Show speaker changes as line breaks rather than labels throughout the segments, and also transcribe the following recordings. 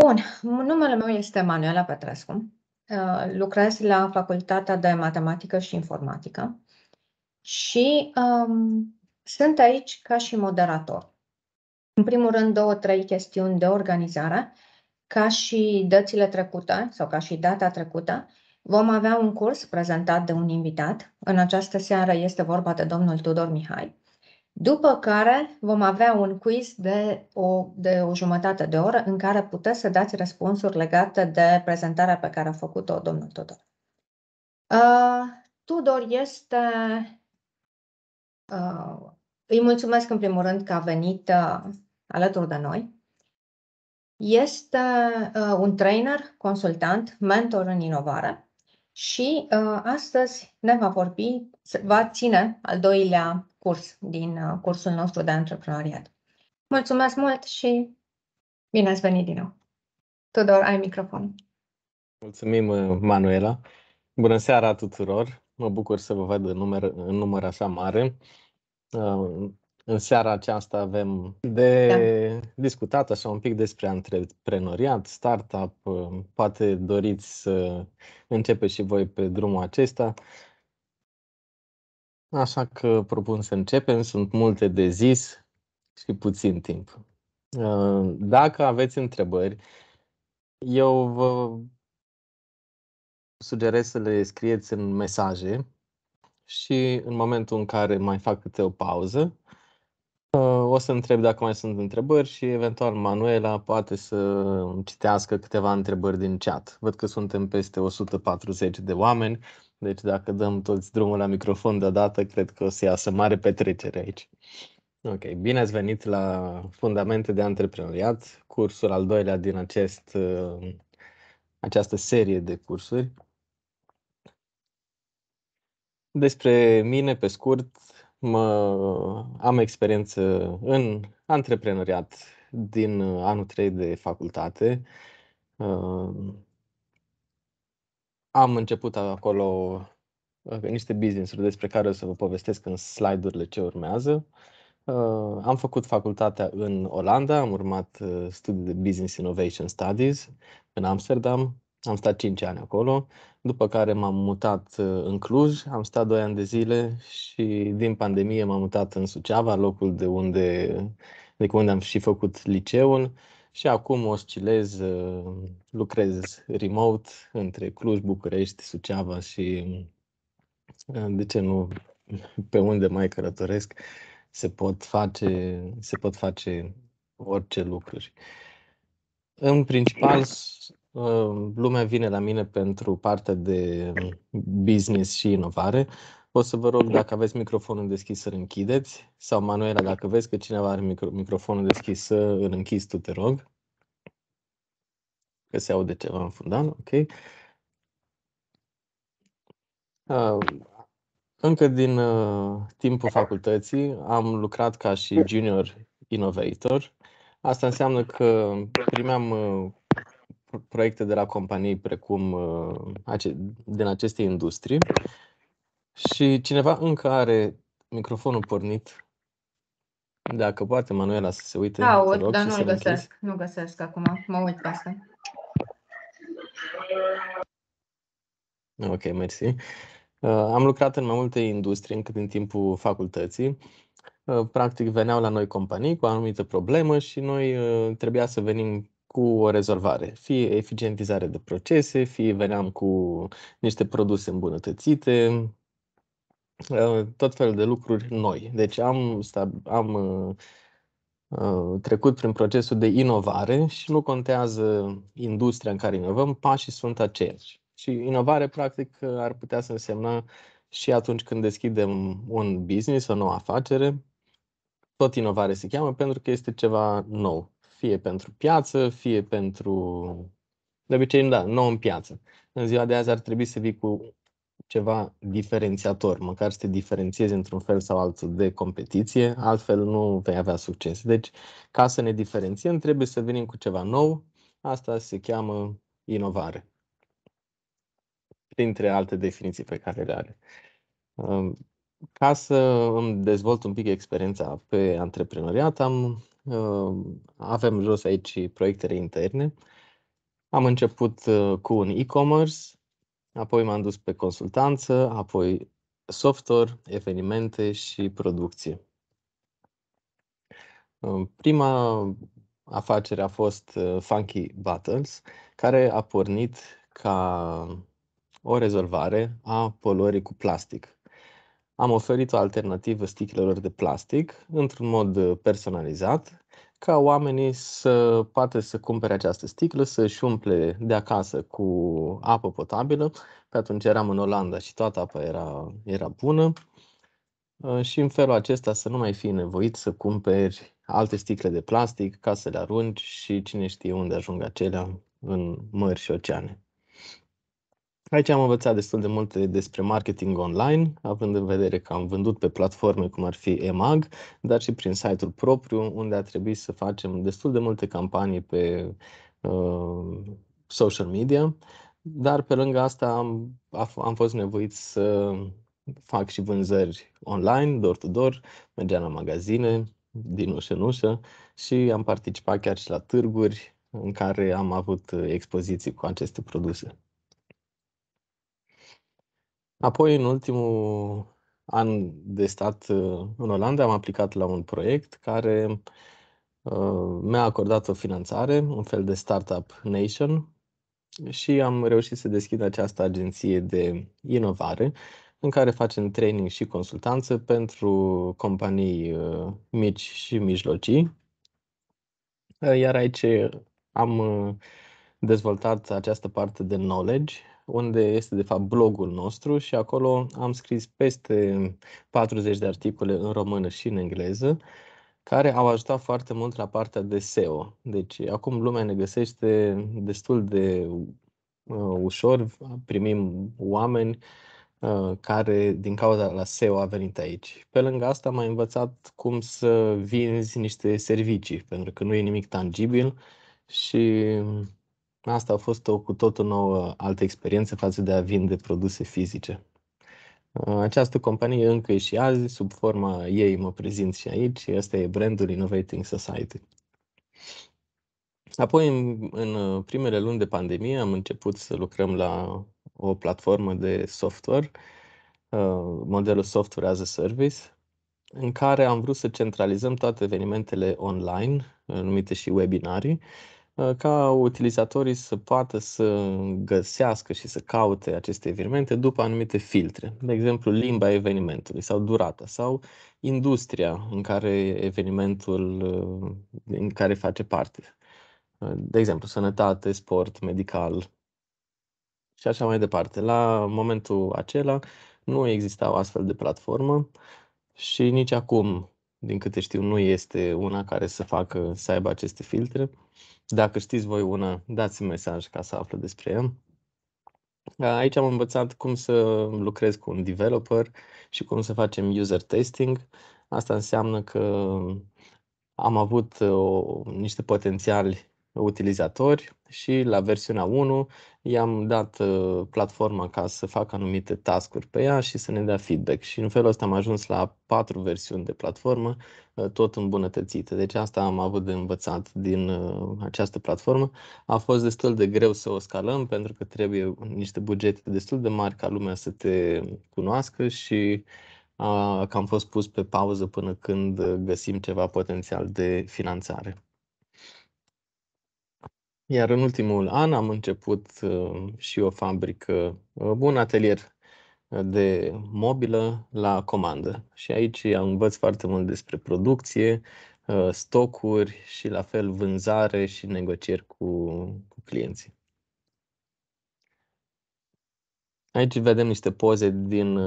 Bun, numele meu este Manuela Petrescu. Uh, lucrez la Facultatea de Matematică și Informatică și um, sunt aici ca și moderator. În primul rând, două, trei chestiuni de organizare. Ca și dățile trecute sau ca și data trecută, vom avea un curs prezentat de un invitat. În această seară este vorba de domnul Tudor Mihai după care vom avea un quiz de o, de o jumătate de oră în care puteți să dați răspunsuri legate de prezentarea pe care a făcut-o domnul Tudor. Uh, Tudor este... Uh, îi mulțumesc în primul rând că a venit uh, alături de noi. Este uh, un trainer, consultant, mentor în inovare și uh, astăzi ne va vorbi, va ține al doilea curs din uh, cursul nostru de antreprenoriat. Mulțumesc mult și bine ați venit din nou. Tudor, ai microfon.
Mulțumim, uh, Manuela. Bună seara tuturor. Mă bucur să vă văd în număr, în număr așa mare. Uh, în seara aceasta avem de da. discutat așa un pic despre antreprenoriat, startup. Poate doriți să începeți și voi pe drumul acesta. Așa că propun să începem, sunt multe de zis și puțin timp. Uh, dacă aveți întrebări, eu vă sugerez să le scrieți în mesaje și în momentul în care mai fac câte o pauză, uh, o să întreb dacă mai sunt întrebări și eventual Manuela poate să citească câteva întrebări din chat. Văd că suntem peste 140 de oameni, deci dacă dăm toți drumul la microfon deodată, cred că o să iasă mare petrecere aici. Ok, bine ați venit la Fundamente de Antreprenoriat, cursul al doilea din acest, uh, această serie de cursuri. Despre mine, pe scurt, mă, am experiență în antreprenoriat din uh, anul 3 de facultate. Uh, am început acolo uh, niște business-uri despre care o să vă povestesc în slide-urile ce urmează. Uh, am făcut facultatea în Olanda, am urmat uh, studii de Business Innovation Studies în Amsterdam, am stat 5 ani acolo, după care m-am mutat în Cluj, am stat 2 ani de zile și din pandemie m-am mutat în Suceava, locul de unde, de unde am și făcut liceul și acum oscilez, uh, lucrez remote între Cluj, București, Suceava și uh, de ce nu pe unde mai călătoresc se pot face, se pot face orice lucruri. În principal, uh, lumea vine la mine pentru partea de business și inovare, o să vă rog dacă aveți microfonul deschis să-l închideți sau Manuela, dacă vezi că cineva are micro- microfonul deschis să l închizi, tu te rog. Că se aude ceva în fundan, ok. Uh, încă din uh, timpul facultății am lucrat ca și junior innovator. Asta înseamnă că primeam uh, proiecte de la companii precum uh, ace- din aceste industrii și cineva încă are microfonul pornit. Dacă poate, Manuela, să se uite. Aud, rog, dar nu-l găsesc.
Nu găsesc acum. Mă uit pe asta.
Ok, mersi. Uh, am lucrat în mai multe industrie încă din timpul facultății. Uh, practic veneau la noi companii cu o anumită problemă și noi uh, trebuia să venim cu o rezolvare, fie eficientizare de procese, fie veneam cu niște produse îmbunătățite, Uh, tot felul de lucruri noi. Deci am, am uh, uh, trecut prin procesul de inovare și nu contează industria în care inovăm, pașii sunt aceiași. Și inovare, practic, ar putea să însemna și atunci când deschidem un business, o nouă afacere, tot inovare se cheamă pentru că este ceva nou. Fie pentru piață, fie pentru... De obicei, da, nou în piață. În ziua de azi ar trebui să vii cu ceva diferențiator, măcar să te diferențiezi într-un fel sau altul de competiție, altfel nu vei avea succes. Deci, ca să ne diferențiem, trebuie să venim cu ceva nou, asta se cheamă inovare, printre alte definiții pe care le are. Ca să îmi dezvolt un pic experiența pe antreprenoriat, am, avem jos aici proiectele interne. Am început uh, cu un e-commerce, apoi m-am dus pe consultanță, apoi software, evenimente și producție. Prima afacere a fost uh, Funky Battles, care a pornit ca o rezolvare a poluării cu plastic. Am oferit o alternativă sticlelor de plastic într-un mod uh, personalizat ca oamenii să poată să cumpere această sticlă, să-și umple de acasă cu apă potabilă. Pe atunci eram în Olanda și toată apa era, era bună. Uh, și în felul acesta să nu mai fii nevoit să cumperi alte sticle de plastic ca să le arunci și cine știe unde ajung acelea în mări și oceane. Aici am învățat destul de multe despre marketing online, având în vedere că am vândut pe platforme cum ar fi EMAG, dar și prin site-ul propriu, unde a trebuit să facem destul de multe campanii pe uh, social media, dar pe lângă asta am, am fost nevoit să fac și vânzări online, door-to-door, mergeam la magazine, din ușă în ușă și am participat chiar și la târguri în care am avut uh, expoziții cu aceste produse. Apoi, în ultimul an de stat uh, în Olanda, am aplicat la un proiect care uh, mi-a acordat o finanțare, un fel de Startup Nation, și am reușit să deschid această agenție de inovare în care facem training și consultanță pentru companii uh, mici și mijlocii. Iar aici am dezvoltat această parte de knowledge unde este de fapt blogul nostru și acolo am scris peste 40 de articole în română și în engleză care au ajutat foarte mult la partea de SEO. Deci acum lumea ne găsește destul de uh, ușor, primim oameni uh, care din cauza la SEO a venit aici. Pe lângă asta m a învățat cum să vinzi niște servicii, pentru că nu e nimic tangibil și Asta a fost o cu totul nouă altă experiență față de a vinde produse fizice. Uh, această companie încă e și azi, sub forma ei mă prezint și aici, este e brandul Innovating Society. Apoi, în, în uh, primele luni de pandemie, am început să lucrăm la o platformă de software, uh, modelul Software as a Service, în care am vrut să centralizăm toate evenimentele online, numite și webinarii, Ă, ca utilizatorii să poată să găsească și să caute aceste evenimente după anumite filtre, de exemplu limba evenimentului sau durata sau industria în care evenimentul în ă, care face parte. Ă, de exemplu, sănătate, sport, medical și așa mai departe. La momentul acela nu exista o astfel de platformă și nici acum, din câte știu, nu este una care să facă să aibă aceste filtre. Dacă știți voi una, dați un mesaj ca să află despre ea. Aici am învățat cum să lucrez cu un developer și cum să facem user testing. Asta înseamnă că am avut o, uh, niște potențiali utilizatori și la versiunea 1 i-am dat uh, platforma ca să facă anumite tascuri pe ea și să ne dea feedback. Și în felul ăsta am ajuns la patru versiuni de platformă, uh, tot îmbunătățite. Deci asta am avut de învățat din uh, această platformă. A fost destul de greu să o scalăm pentru că trebuie niște bugete destul de mari ca lumea să te cunoască și că am fost pus pe pauză până când găsim ceva potențial de finanțare. Iar în ultimul an am început uh, și o fabrică, uh, un atelier uh, de mobilă la comandă. Și aici am învăț foarte mult despre producție, stocuri și la fel vânzare și negocieri cu, cu clienții. Aici vedem niște poze din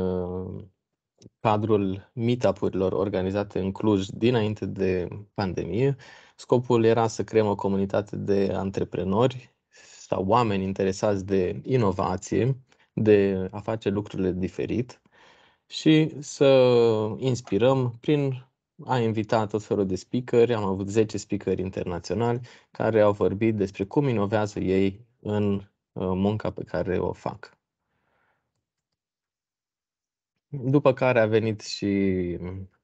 cadrul meetup-urilor organizate în Cluj dinainte de pandemie. Scopul era să creăm o comunitate de antreprenori sau oameni interesați de inovație, de a face lucrurile diferit și să inspirăm prin a invitat tot felul de speakeri, am avut 10 speakeri internaționali care au vorbit despre cum inovează ei în uh, munca pe care o fac. După care a venit și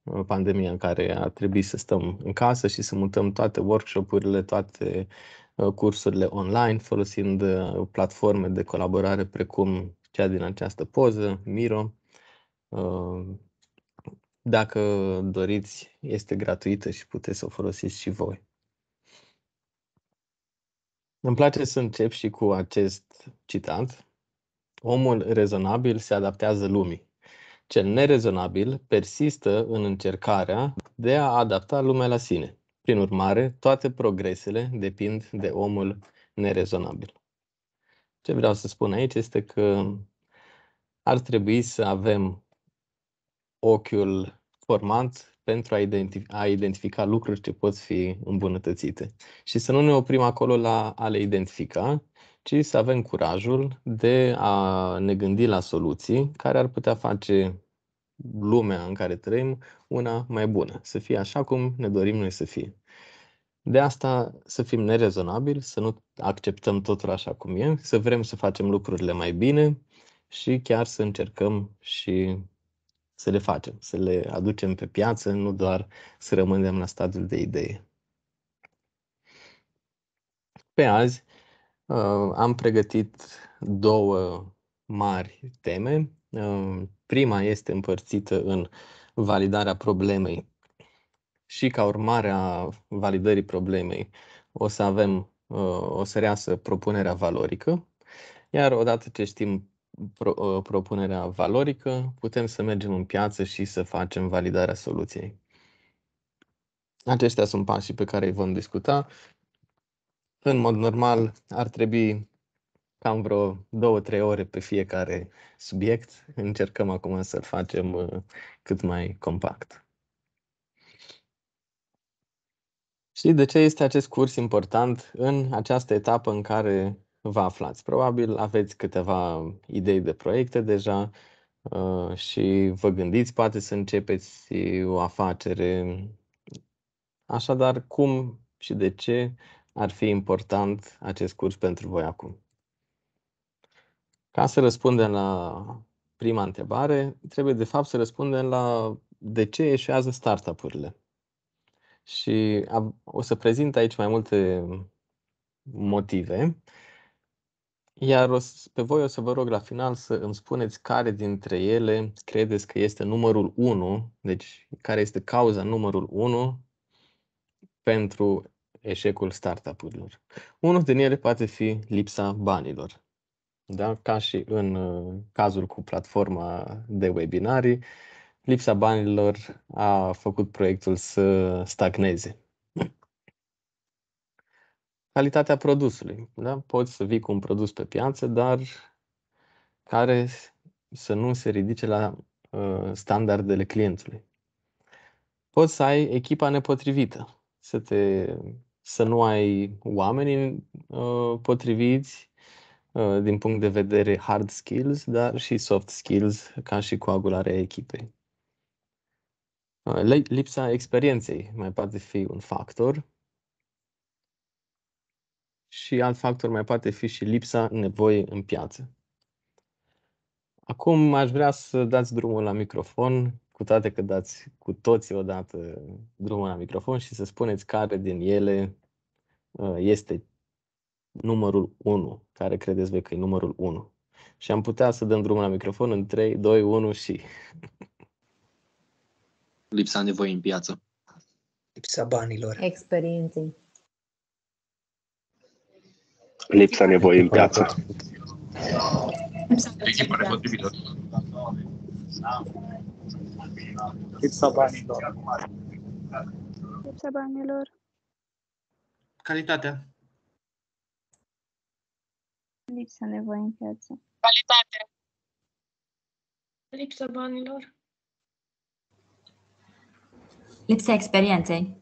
Uh, pandemia în care a trebuit să stăm în casă și să mutăm toate workshopurile, toate uh, cursurile online, folosind uh, platforme de colaborare precum cea din această poză, Miro. Dacă doriți, este gratuită și puteți să o folosiți și voi. Îmi place să încep și cu acest citat. Omul rezonabil se adaptează lumii cel nerezonabil persistă în încercarea de a adapta lumea la sine. Prin urmare, toate progresele depind de omul nerezonabil. Ce vreau să spun aici este că ar trebui să avem ochiul format pentru a, identif- a identifica lucruri ce pot fi îmbunătățite și să nu ne oprim acolo la a le identifica, ci să avem curajul de a ne gândi la soluții care ar putea face lumea în care trăim una mai bună, să fie așa cum ne dorim noi să fie. De asta să fim nerezonabili, să nu acceptăm totul așa cum e, să vrem să facem lucrurile mai bine și chiar să încercăm și să le facem, să le aducem pe piață, nu doar să rămânem la stadiul de idee. Pe azi am pregătit două mari teme. Prima este împărțită în validarea problemei și ca urmare a validării problemei o să avem, o să reasă propunerea valorică, iar odată ce știm pro, propunerea valorică, putem să mergem în piață și să facem validarea soluției. Aceștia sunt pașii pe care îi vom discuta în mod normal ar trebui cam vreo două, trei ore pe fiecare subiect. Încercăm acum să-l facem uh, cât mai compact. Și de ce este acest curs important în această etapă în care vă aflați? Probabil aveți câteva idei de proiecte deja uh, și vă gândiți poate să începeți uh, o afacere. Așadar, cum și de ce ar fi important acest curs pentru voi acum? Ca să răspundem la prima întrebare, trebuie de fapt să răspundem la de ce eșuează startup-urile. Și o să prezint aici mai multe motive, iar o să, pe voi o să vă rog la final să îmi spuneți care dintre ele credeți că este numărul 1, deci care este cauza numărul 1 pentru eșecul startup-urilor. Unul din ele poate fi lipsa banilor. Da? Ca și în uh, cazul cu platforma de webinarii, lipsa banilor a făcut proiectul să stagneze. Calitatea produsului. Da? Poți să vii cu un produs pe piață, dar care să nu se ridice la uh, standardele clientului. Poți să ai echipa nepotrivită, să te să nu ai oamenii uh, potriviți uh, din punct de vedere hard skills, dar și soft skills, ca și coagularea echipei. Uh, lipsa experienței mai poate fi un factor și alt factor mai poate fi și lipsa nevoie în piață. Acum aș vrea să dați drumul la microfon cu toate că dați cu toții odată drumul la microfon și să spuneți care din ele uh, este numărul 1, care credeți voi că e numărul 1. Și am putea să dăm drumul la microfon în 3, 2, 1 și... Lipsa nevoie în piață.
Lipsa banilor. Experienței.
Lipsa nevoie în piață.
Echipa nepotrivită lipsa banilor.
Lipsa banilor.
Calitatea.
Lipsa nevoie în piață. Calitatea. Lipsa banilor. Lipsa experienței.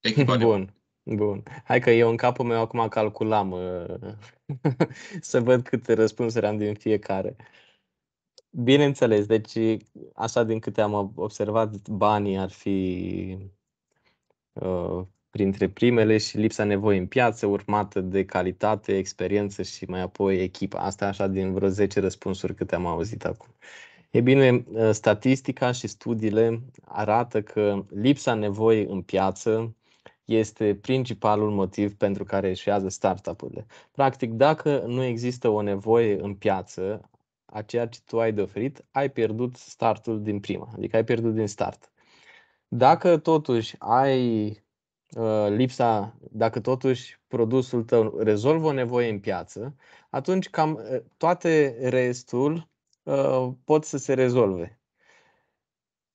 Tehnic Bun. Bun. Hai că eu în capul meu acum calculam uh, să văd câte răspunsuri am din fiecare. Bineînțeles, deci așa din câte am observat, banii ar fi uh, printre primele și lipsa nevoii în piață, urmată de calitate, experiență și mai apoi echipa. Asta așa din vreo 10 răspunsuri câte am auzit acum. E bine, uh, statistica și studiile arată că lipsa nevoii în piață este principalul motiv pentru care eșuează startup-urile. Practic, dacă nu există o nevoie în piață a ceea ce tu ai de oferit, ai pierdut startul din prima, adică ai pierdut din start. Dacă totuși ai uh, lipsa, dacă totuși produsul tău rezolvă o nevoie în piață, atunci cam uh, toate restul uh, pot să se rezolve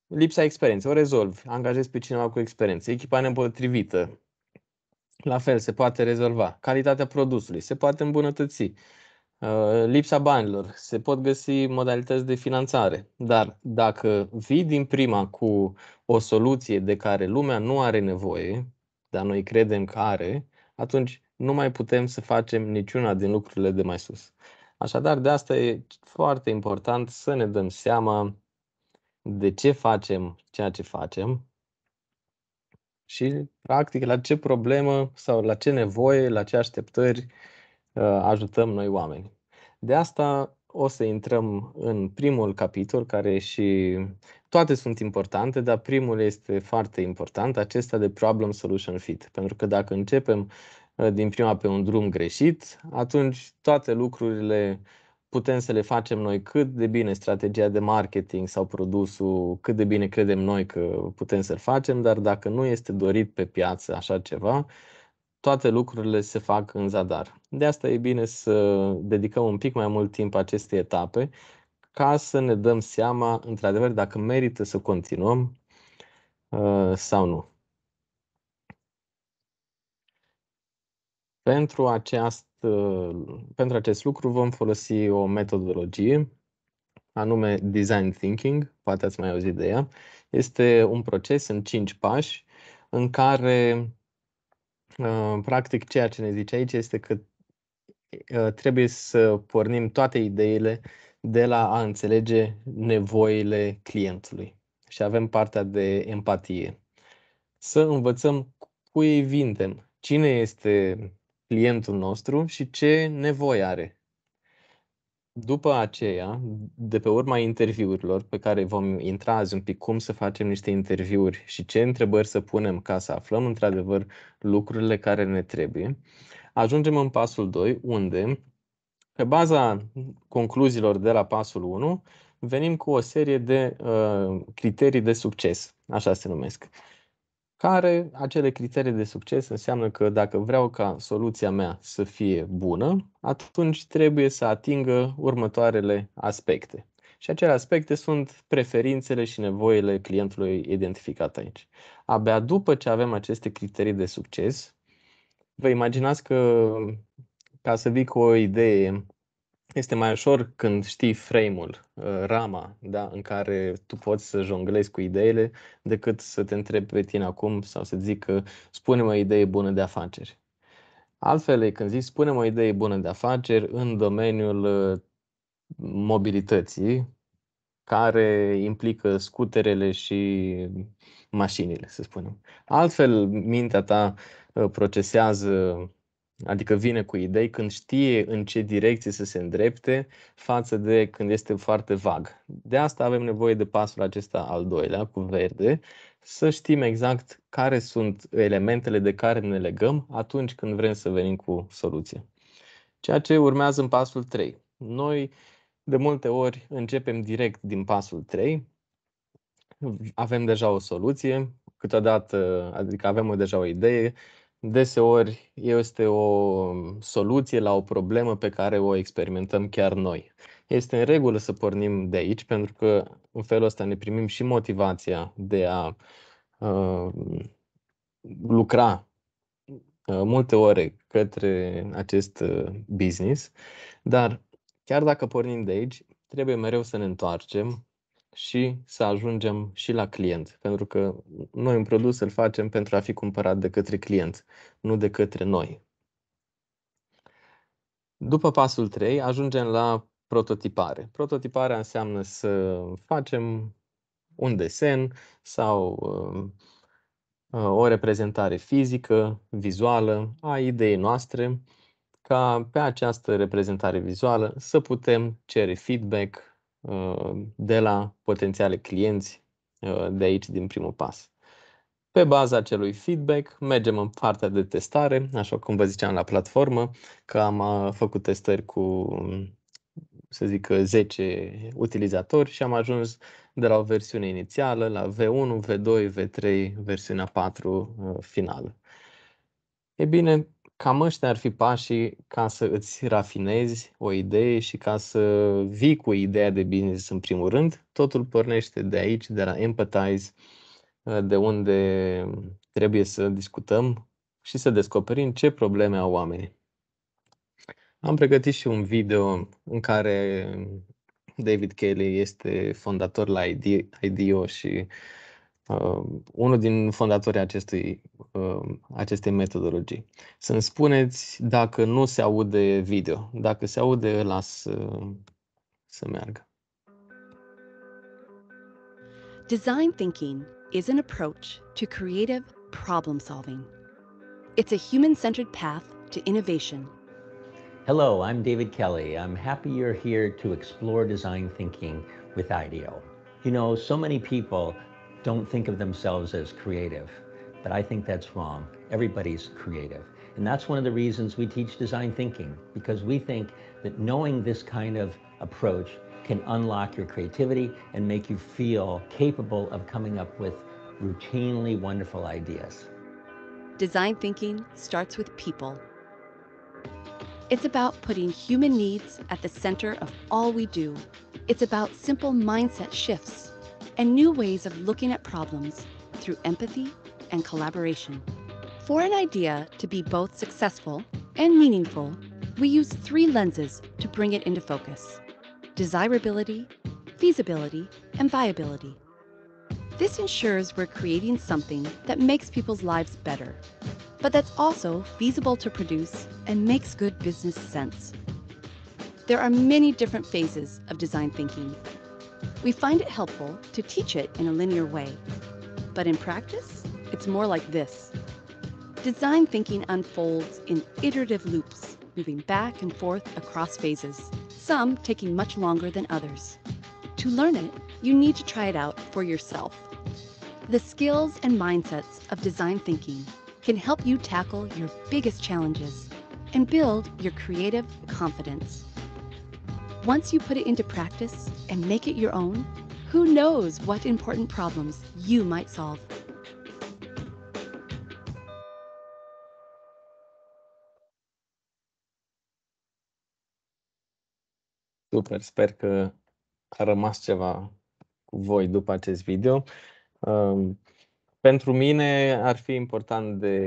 lipsa experienței, o rezolvi, angajezi pe cineva cu experiență, echipa nepotrivită, la fel, se poate rezolva, calitatea produsului, se poate îmbunătăți, uh, lipsa banilor, se pot găsi modalități de finanțare, dar dacă vii din prima cu o soluție de care lumea nu are nevoie, dar noi credem că are, atunci nu mai putem să facem niciuna din lucrurile de mai sus. Așadar, de asta e foarte important să ne dăm seama de ce facem ceea ce facem și, practic, la ce problemă sau la ce nevoie, la ce așteptări uh, ajutăm noi oameni. De asta o să intrăm în primul capitol, care și toate sunt importante, dar primul este foarte important, acesta de problem solution fit. Pentru că dacă începem uh, din prima pe un drum greșit, atunci toate lucrurile uh, putem să le facem noi cât de bine strategia de marketing sau produsul, cât de bine credem noi că putem să-l facem, dar dacă nu este dorit pe piață așa ceva, toate lucrurile se fac în zadar. De asta e bine să dedicăm un pic mai mult timp acestei etape ca să ne dăm seama, într-adevăr, dacă merită să continuăm uh, sau nu. Pentru această pentru acest lucru vom folosi o metodologie, anume Design Thinking, poate ați mai auzit de ea. Este un proces în cinci pași în care, uh, practic, ceea ce ne zice aici este că uh, trebuie să pornim toate ideile de la a înțelege nevoile clientului și avem partea de empatie. Să învățăm cui îi vindem, cine este clientul nostru și ce nevoie are. După aceea, de pe urma interviurilor, pe care vom intra azi un pic cum să facem niște interviuri și ce întrebări să punem ca să aflăm într-adevăr lucrurile care ne trebuie, ajungem în pasul 2, unde, pe baza concluziilor de la pasul 1, venim cu o serie de uh, criterii de succes, așa se numesc care acele criterii de succes înseamnă că dacă vreau ca soluția mea să fie bună, atunci trebuie să atingă următoarele aspecte. Și acele aspecte sunt preferințele și nevoile clientului identificat aici. Abia după ce avem aceste criterii de succes, vă imaginați că ca să vii cu o idee este mai ușor când știi frame-ul, uh, rama, da, în care tu poți să jonglezi cu ideile, decât să te întrebi pe tine acum sau să zic că spune o idee bună de afaceri. Altfel când zici spune o idee bună de afaceri în domeniul uh, mobilității, care implică scuterele și mașinile, să spunem. Altfel, mintea ta uh, procesează Adică vine cu idei când știe în ce direcție să se îndrepte față de când este foarte vag. De asta avem nevoie de pasul acesta al doilea, cu verde, să știm exact care sunt elementele de care ne legăm atunci când vrem să venim cu soluție. Ceea ce urmează în pasul 3. Noi de multe ori începem direct din pasul 3, avem deja o soluție, câteodată, adică avem deja o idee, deseori este o soluție la o problemă pe care o experimentăm chiar noi. Este în regulă să pornim de aici, pentru că în felul ăsta ne primim și motivația de a uh, lucra uh, multe ore către acest uh, business, dar chiar dacă pornim de aici, trebuie mereu să ne întoarcem și să ajungem și la client. Pentru că noi un produs îl facem pentru a fi cumpărat de către client, nu de către noi. După pasul 3, ajungem la prototipare. Prototiparea înseamnă să facem un desen sau uh, uh, o reprezentare fizică, vizuală a ideii noastre, ca pe această reprezentare vizuală să putem cere feedback Uh, de la potențiale clienți uh, de aici din primul pas. Pe baza acelui feedback, mergem în partea de testare, așa cum vă ziceam la platformă, că am uh, făcut testări cu, să zic, 10 utilizatori și am ajuns de la o versiune inițială la V1, V2, V3, versiunea 4 finală. E bine, cam ăștia ar fi pașii ca să îți rafinezi o idee și ca să vii cu ideea de business în primul rând. Totul pornește de aici, de la empathize, uh, de unde trebuie să discutăm și să descoperim ce probleme au oamenii. Am pregătit și un video în care David Kelly este fondator la IDEO și uh, unul din fondatorii acestui, uh, acestei metodologii. Să-mi spuneți dacă nu se aude video. Dacă se aude, las uh, să meargă.
Design thinking is an approach to creative problem solving. It's a human-centered path to innovation. Hello, I'm David Kelly. I'm happy you're here to explore design thinking with IDEO. You know, so many people don't think of themselves as creative. But I think that's wrong. Everybody's creative. And that's one of the reasons we teach design thinking, because we think that knowing this kind of approach can unlock your creativity and make you feel capable of coming up with routinely wonderful ideas. Design thinking starts with people. It's about putting human needs at the center of all we do. It's about simple mindset shifts and new ways of looking at problems through empathy and collaboration. For an idea to be both successful and meaningful, we use three lenses to bring it into focus desirability, feasibility, and viability. This ensures we're creating something that makes people's lives better, but that's also feasible to produce and makes good business sense. There are many different phases of design thinking, we find it helpful to teach it in a linear way, but in practice, it's more like this. Design thinking unfolds in iterative loops, moving back and forth across phases, some taking much longer than others. To learn it, you need to try it out for yourself. The skills and mindsets of design thinking can help you tackle your biggest challenges and build your creative confidence. Once you put it into practice and make it your own, who knows what important problems you might solve.
Super, sper că a rămas ceva cu voi după acest video. Um, pentru mine ar fi important de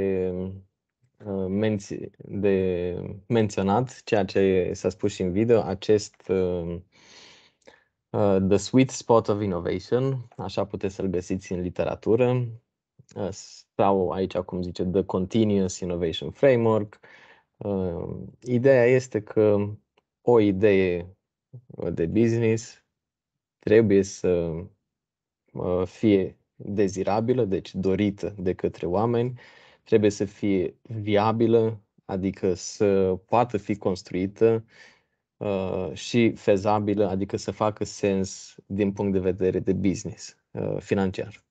Uh, de menționat ceea ce s-a spus și în video, acest uh, uh, The Sweet Spot of Innovation, așa puteți să-l găsiți în literatură, uh, sau aici, cum zice, The Continuous Innovation Framework. Uh, ideea este că o idee de business trebuie să fie dezirabilă, deci dorită de către oameni, uh, trebuie să fie viabilă, adică să poată fi construită uh, și fezabilă, adică să facă sens din punct de vedere de business uh, financiar.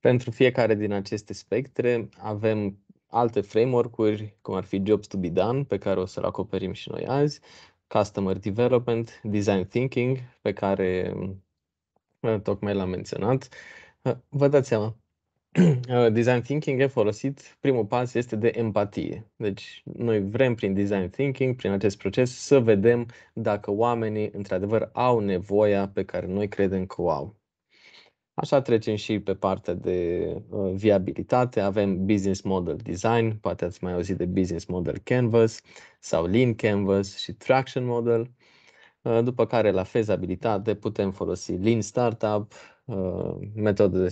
Pentru fiecare din aceste spectre avem alte framework-uri, cum ar fi Jobs to be Done, pe care o să-l acoperim și noi azi, Customer Development, Design Thinking, pe care uh, tocmai l-am menționat. Uh, vă dați seama, Uh, design thinking e folosit, primul pas este de empatie. Deci noi vrem prin design thinking, prin acest proces, să vedem dacă oamenii într-adevăr au nevoia pe care noi credem că o au. Așa trecem și pe partea de uh, viabilitate. Avem business model design, poate ați mai auzit de business model canvas sau lean canvas și traction model. Uh, după care la fezabilitate putem folosi lean startup, Uh, metodele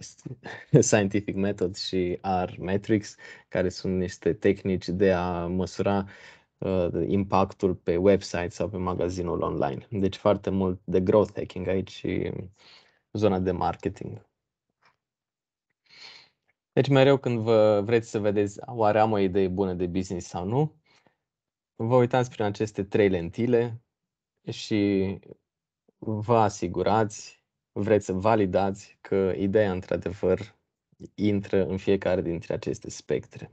Scientific Method și R Metrics, care sunt niște tehnici de a măsura uh, impactul pe website sau pe magazinul online. Deci foarte mult de growth hacking aici și zona de marketing. Deci mereu când vă vreți să vedeți oare am o idee bună de business sau nu, vă uitați prin aceste trei lentile și vă asigurați vreți să validați că ideea, într-adevăr, intră în fiecare dintre aceste spectre.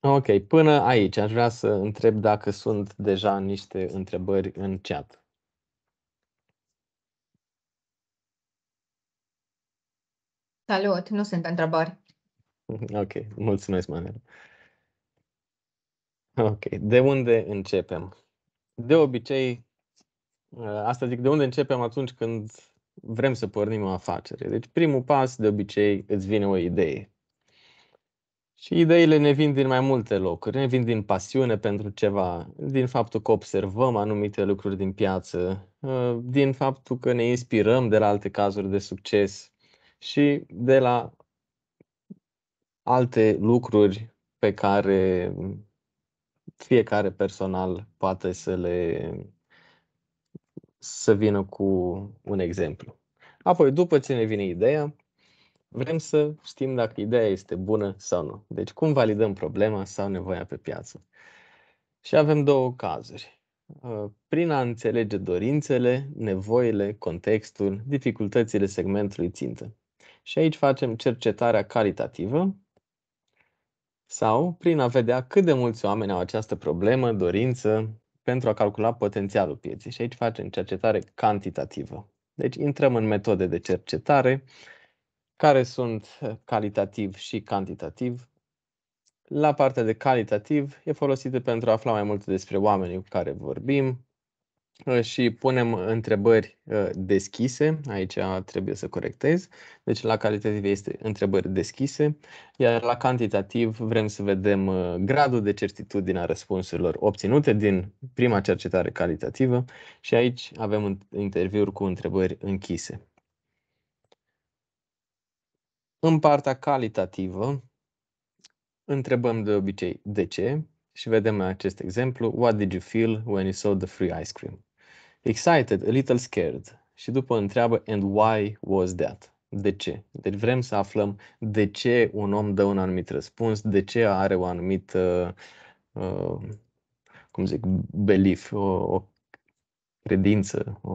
Ok, până aici aș vrea să întreb dacă sunt deja niște întrebări în chat.
Salut, nu sunt întrebări.
Ok, mulțumesc, Manel. Ok, de unde începem? de obicei, uh, asta zic, de unde începem atunci când vrem să pornim o afacere. Deci primul pas, de obicei, îți vine o idee. Și ideile ne vin din mai multe locuri. Ne vin din pasiune pentru ceva, din faptul că observăm anumite lucruri din piață, uh, din faptul că ne inspirăm de la alte cazuri de succes și de la alte lucruri pe care fiecare personal poate să le să vină cu un exemplu. Apoi, după ce ne vine ideea, vrem să știm dacă ideea este bună sau nu. Deci, cum validăm problema sau nevoia pe piață. Și avem două cazuri. Uh, prin a înțelege dorințele, nevoile, contextul, dificultățile segmentului țintă. Și aici facem cercetarea calitativă, sau prin a vedea cât de mulți oameni au această problemă, dorință, pentru a calcula potențialul pieței. Și aici facem cercetare cantitativă. Deci intrăm în metode de cercetare care sunt eh, calitativ și cantitativ. La partea de calitativ e folosită pentru a afla mai multe despre oamenii cu care vorbim, Ă, și punem întrebări ă, deschise, aici trebuie să corectez, deci la calitativ este întrebări deschise, iar la cantitativ vrem să vedem ă, gradul de certitudine a răspunsurilor obținute din prima cercetare calitativă și aici avem interviuri cu întrebări închise. În partea calitativă, întrebăm de obicei de ce, și vedem în acest exemplu, what did you feel when you saw the free ice cream? Excited, a little scared. Și după întreabă, and why was that? De ce? Deci vrem să aflăm de ce un om dă un anumit răspuns, de ce are o anumită, uh, cum zic, belief, o, o credință, o,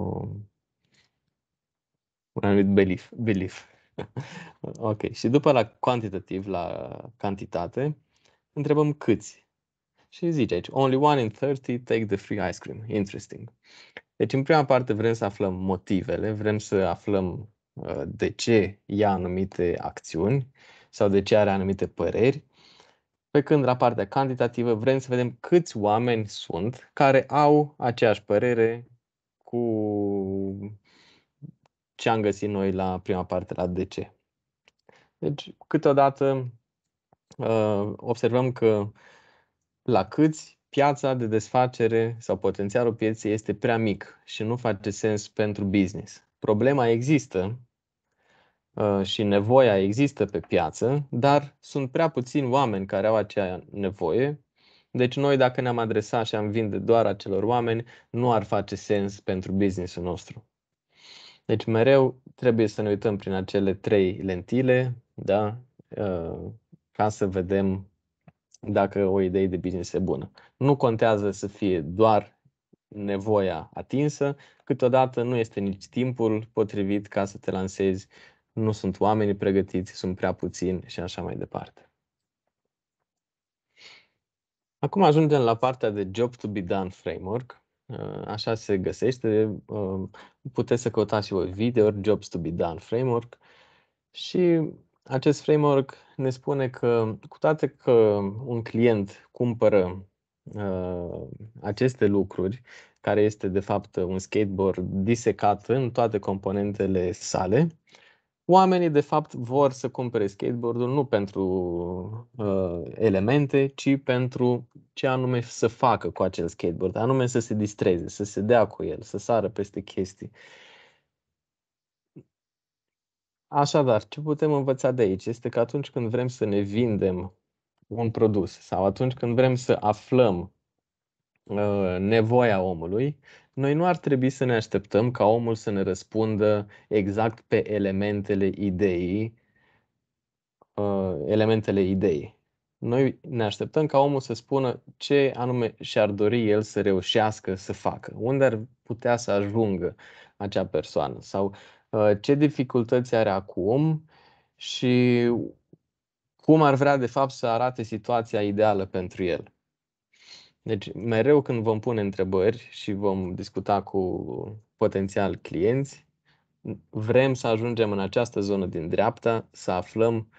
un anumit belief. belief. ok, și după la cantitativ, la cantitate, întrebăm câți. Și zice aici, only one in 30 take the free ice cream. Interesting. Deci în prima parte vrem să aflăm motivele, vrem să aflăm uh, de ce ia anumite acțiuni sau de ce are anumite păreri. Pe când la partea cantitativă vrem să vedem câți oameni sunt care au aceeași părere cu ce am găsit noi la prima parte, la de ce. Deci, câteodată uh, observăm că la câți piața de desfacere sau potențialul pieței este prea mic și nu face sens pentru business. Problema există uh, și nevoia există pe piață, dar sunt prea puțini oameni care au acea nevoie. Deci noi dacă ne-am adresat și am vinde doar acelor oameni, nu ar face sens pentru businessul nostru. Deci mereu trebuie să ne uităm prin acele trei lentile, da? Uh, ca să vedem dacă o idee de business e bună. Nu contează să fie doar nevoia atinsă, câteodată nu este nici timpul potrivit ca să te lansezi, nu sunt oamenii pregătiți, sunt prea puțini și așa mai departe. Acum ajungem la partea de Job to be Done Framework. Uh, așa se găsește. Uh, puteți să căutați și voi video Jobs to be Done Framework. Și acest framework ne spune că, cu toate că un client cumpără uh, aceste lucruri, care este de fapt un skateboard disecat în toate componentele sale, oamenii de fapt vor să cumpere skateboardul nu pentru uh, elemente, ci pentru ce anume să facă cu acel skateboard, anume să se distreze, să se dea cu el, să sară peste chestii. Uh, Așadar, ce putem învăța de aici este că atunci când vrem să ne vindem un produs sau atunci când vrem să aflăm uh, nevoia omului, noi nu ar trebui să ne așteptăm ca omul să ne răspundă exact pe elementele ideii, uh, elementele ideii. Noi ne așteptăm ca omul să spună ce anume și-ar dori el să reușească să facă, unde ar putea să ajungă acea persoană sau uh, Uh, ce dificultăți are acum și cum ar vrea de fapt să arate situația ideală pentru el. Deci, mereu când vom pune întrebări și vom discuta cu potențial clienți, vrem să ajungem în această zonă din dreapta, să aflăm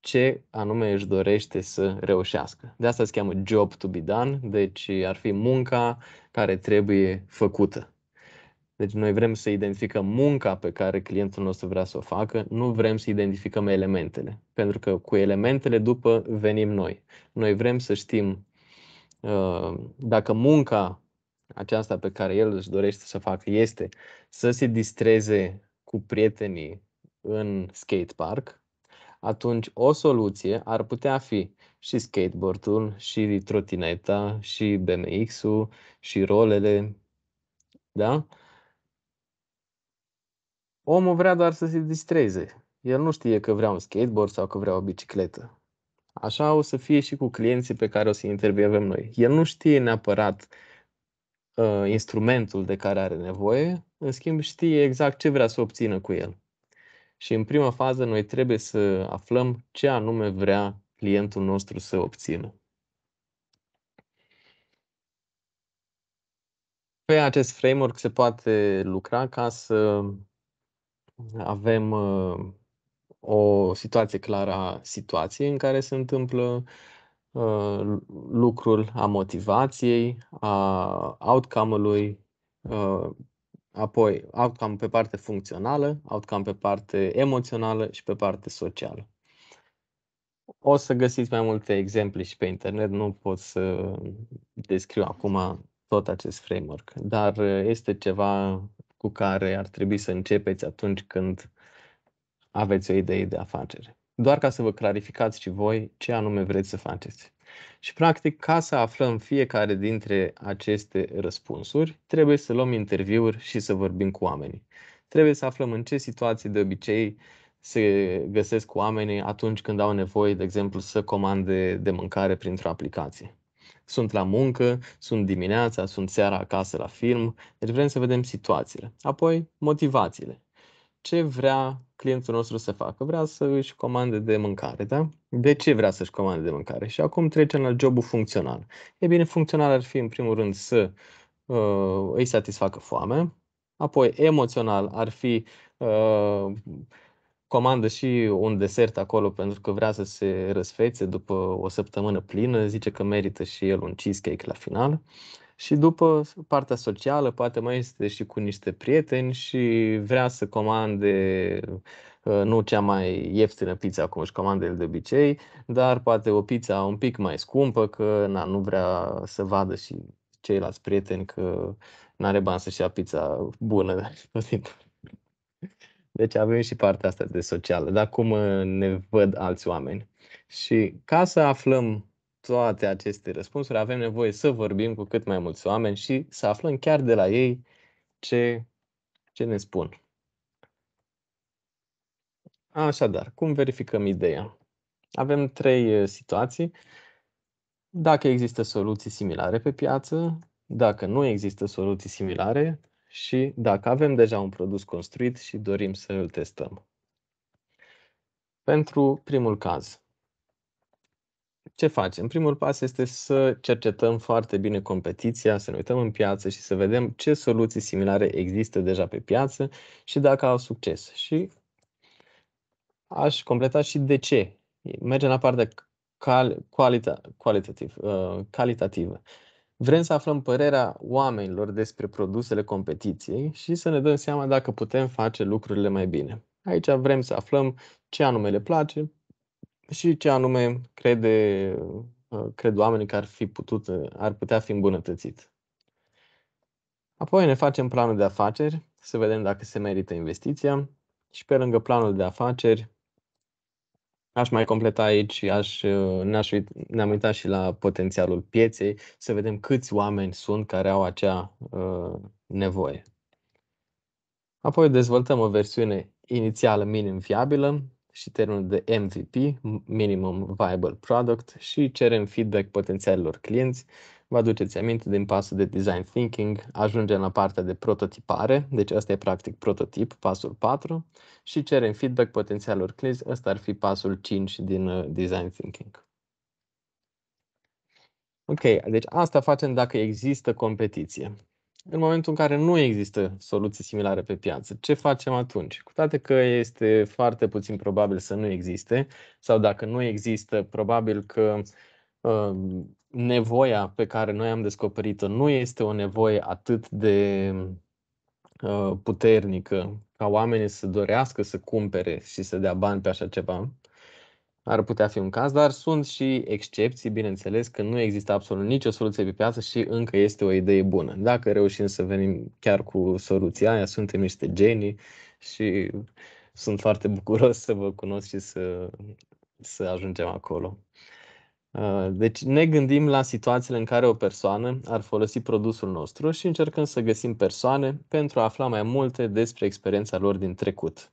ce anume își dorește să reușească. De asta se cheamă job to be done, deci ar fi munca care trebuie făcută. Deci noi vrem să identificăm munca pe care clientul nostru vrea să o facă, nu vrem să identificăm elementele, pentru că cu elementele după venim noi. Noi vrem să știm uh, dacă munca aceasta pe care el își dorește să facă este să se distreze cu prietenii în skate park, atunci o soluție ar putea fi și skateboardul, și trotineta, și BMX-ul, și rolele, da? Omul vrea doar să se distreze. El nu știe că vrea un skateboard sau că vrea o bicicletă. Așa o să fie și cu clienții pe care o să-i intervievem noi. El nu știe neapărat uh, instrumentul de care are nevoie, în schimb știe exact ce vrea să obțină cu el. Și în prima fază noi trebuie să aflăm ce anume vrea clientul nostru să obțină. Pe acest framework se poate lucra ca să avem uh, o situație clară a situației în care se întâmplă uh, lucrul a motivației, a outcome-ului, uh, apoi outcome pe parte funcțională, outcome pe parte emoțională și pe parte socială. O să găsiți mai multe exemple și pe internet, nu pot să descriu acum tot acest framework, dar uh, este ceva cu care ar trebui să începeți atunci când aveți o idee de afacere. Doar ca să vă clarificați și voi ce anume vreți să faceți. Și practic, ca să aflăm fiecare dintre aceste răspunsuri, trebuie să luăm interviuri și să vorbim cu oamenii. Trebuie să aflăm în ce situații de obicei se găsesc oamenii atunci când au nevoie, de exemplu, să comande de mâncare printr-o aplicație sunt la muncă, sunt dimineața, sunt seara acasă la film. Deci vrem să vedem situațiile. Apoi, motivațiile. Ce vrea clientul nostru să facă? Vrea să își comande de mâncare, da? De ce vrea să își comande de mâncare? Și acum trecem la jobul funcțional. E bine, funcțional ar fi, în primul rând, să uh, îi satisfacă foame. apoi emoțional ar fi uh, comandă și un desert acolo pentru că vrea să se răsfețe după o săptămână plină, zice că merită și el un cheesecake la final. Și după partea socială, poate mai este și cu niște prieteni și vrea să comande uh, nu cea mai ieftină pizza cum își comandă el de obicei, dar poate o pizza un pic mai scumpă, că na, nu vrea să vadă și ceilalți prieteni că nu are bani să-și ia pizza bună tot timpul. Deci avem și partea asta de socială, dar cum uh, ne văd alți oameni. Și ca să aflăm toate aceste răspunsuri, avem nevoie să vorbim cu cât mai mulți oameni și să aflăm chiar de la ei ce, ce ne spun. Așadar, cum verificăm ideea? Avem trei uh, situații. Dacă există soluții similare pe piață, dacă nu există soluții similare, și dacă avem deja un produs construit și dorim să îl testăm. Pentru primul caz, ce facem? Primul pas este să cercetăm foarte bine competiția, să ne uităm în piață și să vedem ce soluții similare există deja pe piață și dacă au succes. Și aș completa și de ce. Mergem la partea cal- calita- calitativ, uh, ă, calitativă. Uh, Vrem să aflăm părerea oamenilor despre produsele competiției și să ne dăm seama dacă putem face lucrurile mai bine. Aici vrem să aflăm ce anume le place și ce anume crede, uh, cred oamenii că ar, fi putut, uh, ar putea fi îmbunătățit. Apoi ne facem planul de afaceri, să vedem dacă se merită investiția și pe lângă planul de afaceri Aș mai completa aici, aș, uh, ne-aș uit, ne-am uitat și la potențialul pieței, să vedem câți oameni sunt care au acea uh, nevoie. Apoi dezvoltăm o versiune inițială minim viabilă și termenul de MVP, Minimum Viable Product, și cerem feedback potențialilor clienți Vă aduceți aminte din pasul de design thinking, ajungem la partea de prototipare, deci ăsta e practic prototip, pasul 4, și cerem feedback potențialul clienți, ăsta ar fi pasul 5 din uh, design thinking. Ok, deci asta facem dacă există competiție. În momentul în care nu există soluții similare pe piață, ce facem atunci? Cu toate că este foarte puțin probabil să nu existe, sau dacă nu există, probabil că uh, nevoia pe care noi am descoperit-o nu este o nevoie atât de ă, puternică ca oamenii să dorească să cumpere și să dea bani pe așa ceva. Ar putea fi un caz, dar sunt și excepții, bineînțeles, că nu există absolut nicio soluție pe piață și încă este o idee bună. Dacă reușim să venim chiar cu soluția aia, suntem niște genii și sunt foarte bucuros să vă cunosc și să, să ajungem acolo. Uh, deci ne gândim la situațiile în care o persoană ar folosi produsul nostru și încercăm să găsim persoane pentru a afla mai multe despre experiența lor din trecut.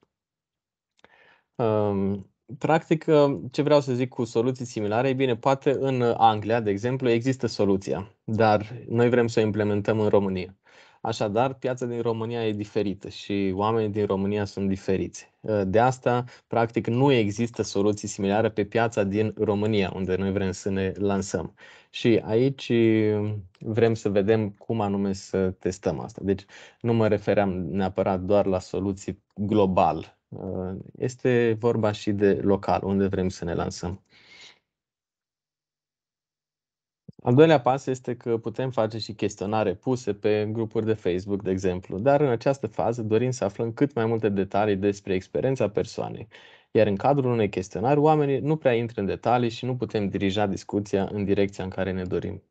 Um, practic, uh, ce vreau să zic cu soluții similare, e bine, poate în Anglia, de exemplu, există soluția, dar noi vrem să o implementăm în România. Așadar, piața din România e diferită și oamenii din România sunt diferiți. Uh, de asta, practic, nu există soluții similare pe piața din România, unde noi vrem să ne lansăm. Și aici uh, vrem să vedem cum anume să testăm asta. Deci, nu mă refeream neapărat doar la soluții global. Uh, este vorba și de local, unde vrem să ne lansăm. Al doilea pas este că putem face și chestionare puse pe grupuri de Facebook, de exemplu, dar în această fază dorim să aflăm cât mai multe detalii despre experiența persoanei, iar în cadrul unei chestionari oamenii nu prea intră în detalii și nu putem dirija discuția în direcția în care ne dorim.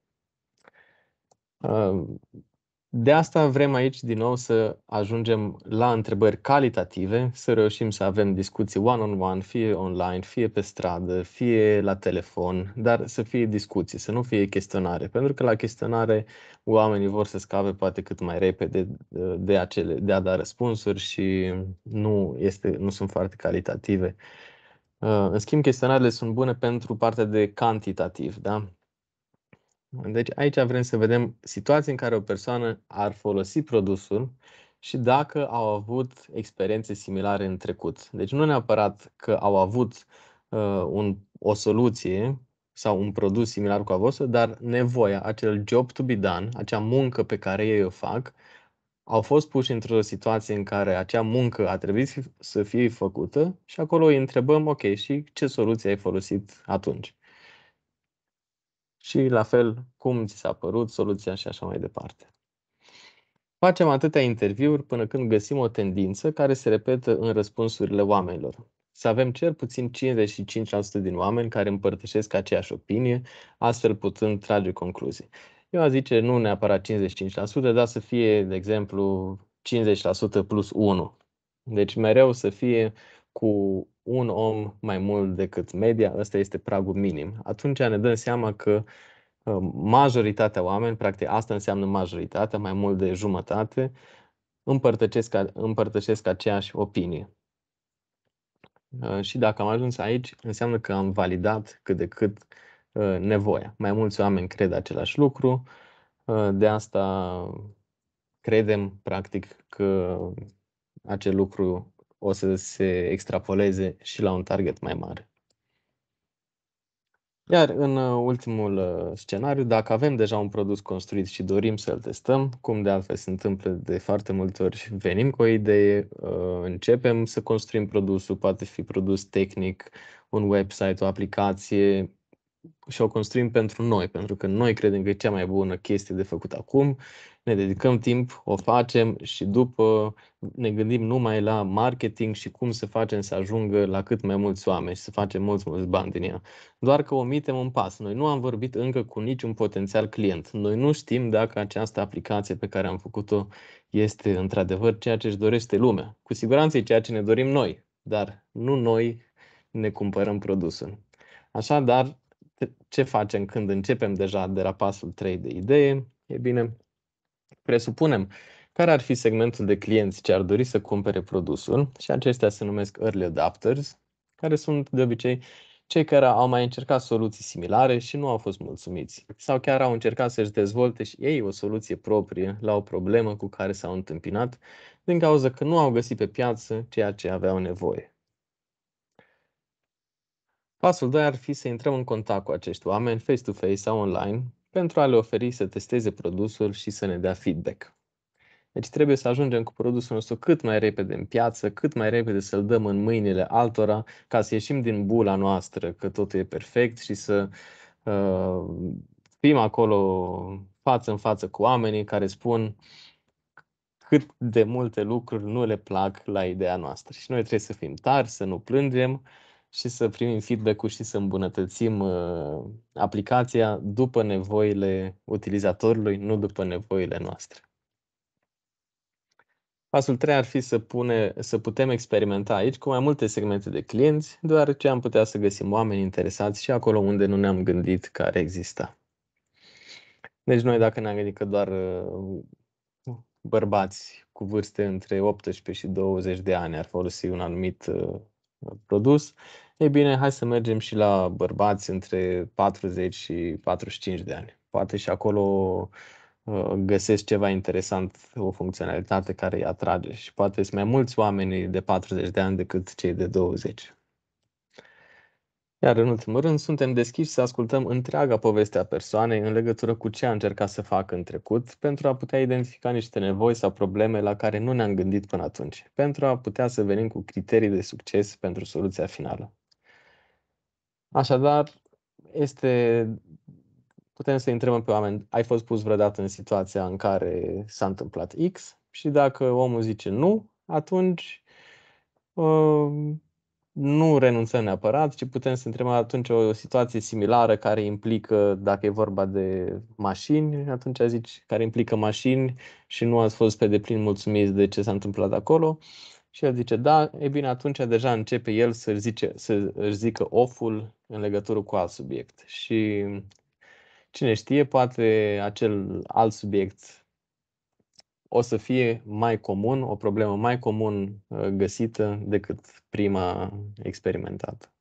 De asta vrem aici din nou să ajungem la întrebări calitative, să reușim să avem discuții one-on-one, fie online, fie pe stradă, fie la telefon, dar să fie discuții, să nu fie chestionare, pentru că la chestionare oamenii vor să scape poate cât mai repede uh, de, acele, de a da răspunsuri și nu, este, nu sunt foarte calitative. Uh, în schimb, chestionarele sunt bune pentru partea de cantitativ, da? Deci aici vrem să vedem situații în care o persoană ar folosi produsul și dacă au avut experiențe similare în trecut. Deci nu neapărat că au avut uh, un, o soluție sau un produs similar cu a vostru, dar nevoia, acel job to be done, acea muncă pe care ei o fac, au fost puși într-o situație în care acea muncă a trebuit să fie făcută și acolo îi întrebăm, ok, și ce soluție ai folosit atunci? și la fel cum ți s-a părut soluția și așa mai departe. Facem atâtea interviuri până când găsim o tendință care se repetă în răspunsurile oamenilor. Să avem cel puțin 55% din oameni care împărtășesc aceeași opinie, astfel putând trage concluzii. Eu a zice nu neapărat 55%, dar să fie, de exemplu, 50% plus 1. Deci mereu să fie cu un om mai mult decât media, ăsta este pragul minim. Atunci ne dăm seama că uh, majoritatea oameni, practic asta înseamnă majoritatea, mai mult de jumătate, împărtășesc, împărtășesc aceeași opinie. Uh, și dacă am ajuns aici, înseamnă că am validat cât de cât uh, nevoia. Mai mulți oameni cred același lucru, de asta credem, practic, că acel lucru o să se extrapoleze și la un target mai mare. Iar în uh, ultimul uh, scenariu, dacă avem deja un produs construit și dorim să-l testăm, cum de altfel se întâmplă de foarte multe ori, venim cu o idee, uh, începem să construim produsul, poate fi produs tehnic, un website, o aplicație, și o construim pentru noi, pentru că noi credem că e cea mai bună chestie de făcut acum, ne dedicăm timp, o facem și după ne gândim numai la marketing și cum să facem să ajungă la cât mai mulți oameni și să facem mulți, mulți bani din ea. Doar că omitem un pas. Noi nu am vorbit încă cu niciun potențial client. Noi nu știm dacă această aplicație pe care am făcut-o este într-adevăr ceea ce își dorește lumea. Cu siguranță e ceea ce ne dorim noi, dar nu noi ne cumpărăm produsul. Așadar, ce facem când începem deja de la pasul 3 de idee? E bine, presupunem care ar fi segmentul de clienți ce ar dori să cumpere produsul și acestea se numesc early adapters, care sunt de obicei cei care au mai încercat soluții similare și nu au fost mulțumiți, sau chiar au încercat să-și dezvolte și ei o soluție proprie la o problemă cu care s-au întâmpinat, din cauza că nu au găsit pe piață ceea ce aveau nevoie. Pasul 2 ar fi să intrăm în contact cu acești oameni face-to-face sau online pentru a le oferi să testeze produsul și să ne dea feedback. Deci trebuie să ajungem cu produsul nostru cât mai repede în piață, cât mai repede să-l dăm în mâinile altora, ca să ieșim din bula noastră că totul e perfect și să uh, fim acolo față în față cu oamenii care spun cât de multe lucruri nu le plac la ideea noastră. Și noi trebuie să fim tari, să nu plângem, uh, și să primim feedback-ul și să îmbunătățim uh, aplicația după nevoile utilizatorului, nu după nevoile noastre. Pasul 3 ar fi să, pune, să putem experimenta aici cu mai multe segmente de clienți, deoarece am putea să găsim oameni interesați și acolo unde nu ne-am gândit care exista. Deci noi dacă ne-am gândit că doar uh, bărbați cu vârste între 18 și 20 de ani ar folosi un anumit uh, produs, e bine, hai să mergem și la bărbați între 40 și 45 de ani. Poate și acolo uh, găsesc ceva interesant, o funcționalitate care îi atrage și poate sunt mai mulți oameni de 40 de ani decât cei de 20. Iar în ultimul rând, suntem deschiși să ascultăm întreaga poveste a persoanei în legătură cu ce a încercat să facă în trecut, pentru a putea identifica niște nevoi sau probleme la care nu ne-am gândit până atunci, pentru a putea să venim cu criterii de succes pentru soluția finală. Așadar, este putem să întrebăm pe oameni, ai fost pus vreodată în situația în care s-a întâmplat X? Și dacă omul zice nu, atunci uh, nu renunțăm neapărat, ci putem să întrebăm atunci o situație similară care implică, dacă e vorba de mașini, atunci zici care implică mașini și nu ați fost pe deplin mulțumiți de ce s-a întâmplat acolo. Și el zice, da, e bine, atunci deja începe el să-și, zice, să-și zică oful în legătură cu alt subiect. Și cine știe, poate acel alt subiect o să fie mai comun, o problemă mai comun uh, găsită decât prima experimentată.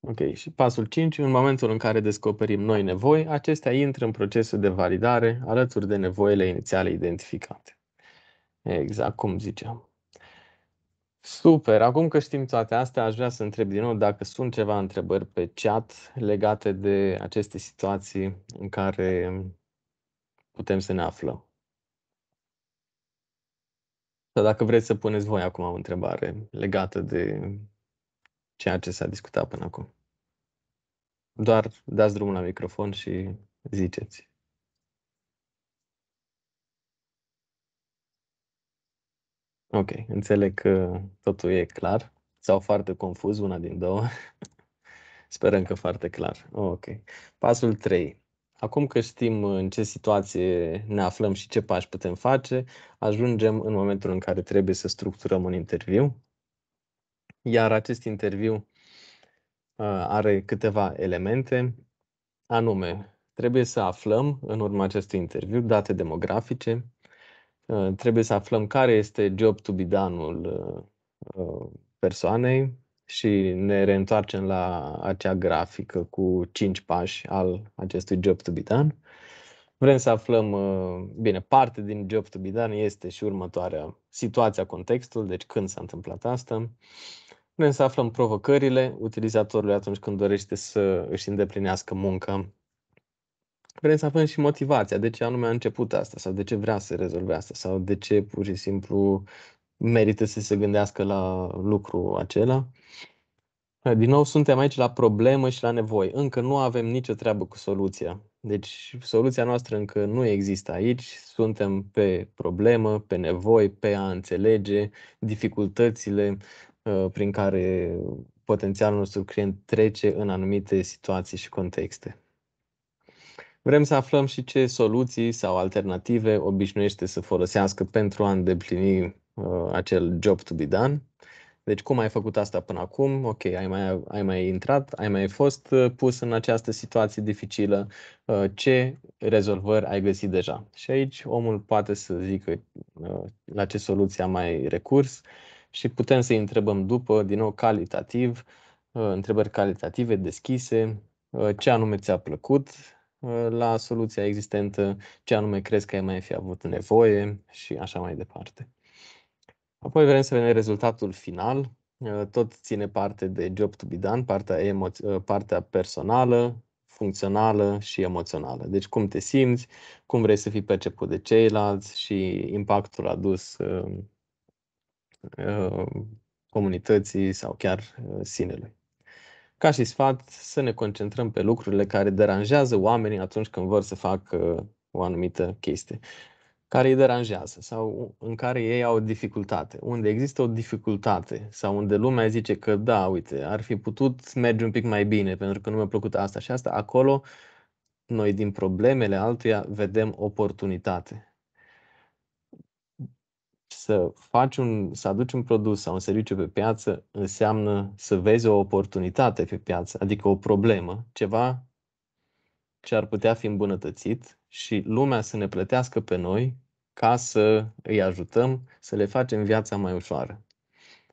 Ok, și pasul 5, în momentul în care descoperim noi nevoi, acestea intră în procesul de validare alături de nevoile inițiale identificate. Exact cum ziceam. Super, acum că știm toate astea, aș vrea să întreb din nou dacă sunt ceva întrebări pe chat legate de aceste situații în care putem să ne aflăm. Sau dacă vreți să puneți voi acum o întrebare legată de ceea ce s-a discutat până acum. Doar dați drumul la microfon și ziceți. Ok, înțeleg că totul e clar sau foarte confuz, una din două. Sperăm că foarte clar. Ok. Pasul 3. Acum că știm uh, în ce situație ne aflăm și ce pași putem face, ajungem în momentul în care trebuie să structurăm un interviu. Iar acest interviu uh, are câteva elemente, anume, trebuie să aflăm în urma acestui interviu date demografice, uh, trebuie să aflăm care este job to be done-ul persoanei, și ne reîntoarcem la acea grafică cu 5 pași al acestui job to be done. Vrem să aflăm, uh, bine, parte din job to be done este și următoarea situația, contextul, deci când s-a întâmplat asta. Vrem să aflăm provocările utilizatorului atunci când dorește să își îndeplinească munca. Vrem să aflăm și motivația, de ce anume a început asta sau de ce vrea să rezolve asta sau de ce pur și simplu merită să se gândească la lucru acela. Din nou, suntem aici la problemă și la nevoi. Încă nu avem nicio treabă cu soluția. Deci, soluția noastră încă nu există aici. Suntem pe problemă, pe nevoi, pe a înțelege dificultățile uh, prin care potențialul nostru client trece în anumite situații și contexte. Vrem să aflăm și ce soluții sau alternative obișnuiește să folosească pentru a îndeplini uh, acel job to be done. Deci cum ai făcut asta până acum? Ok, ai mai, ai mai intrat, ai mai fost uh, pus în această situație dificilă, uh, ce rezolvări ai găsit deja? Și aici omul poate să zică uh, la ce soluție a mai recurs și putem să-i întrebăm după, din nou, calitativ, întrebări calitative, deschise, ce anume ți-a plăcut la soluția existentă, ce anume crezi că ai mai fi avut nevoie și așa mai departe. Apoi vrem să vedem rezultatul final. Ă, tot ține parte de job to be done, partea, emo- ă, partea personală, funcțională și emoțională. Deci cum te simți, cum vrei să fii perceput de ceilalți și impactul adus uh, comunității sau chiar sinele. sinelui. Ca și sfat, să ne concentrăm pe lucrurile care deranjează oamenii atunci când vor să facă o anumită chestie care îi deranjează sau în care ei au o dificultate. Unde există o dificultate sau unde lumea zice că da, uite, ar fi putut merge un pic mai bine pentru că nu mi-a plăcut asta și asta, acolo noi din problemele altuia vedem oportunitate. Să faci un, să aduci un produs sau un serviciu pe piață înseamnă să vezi o oportunitate pe piață, adică o problemă, ceva ce ar putea fi îmbunătățit și lumea să ne plătească pe noi ca să îi ajutăm să le facem viața mai ușoară.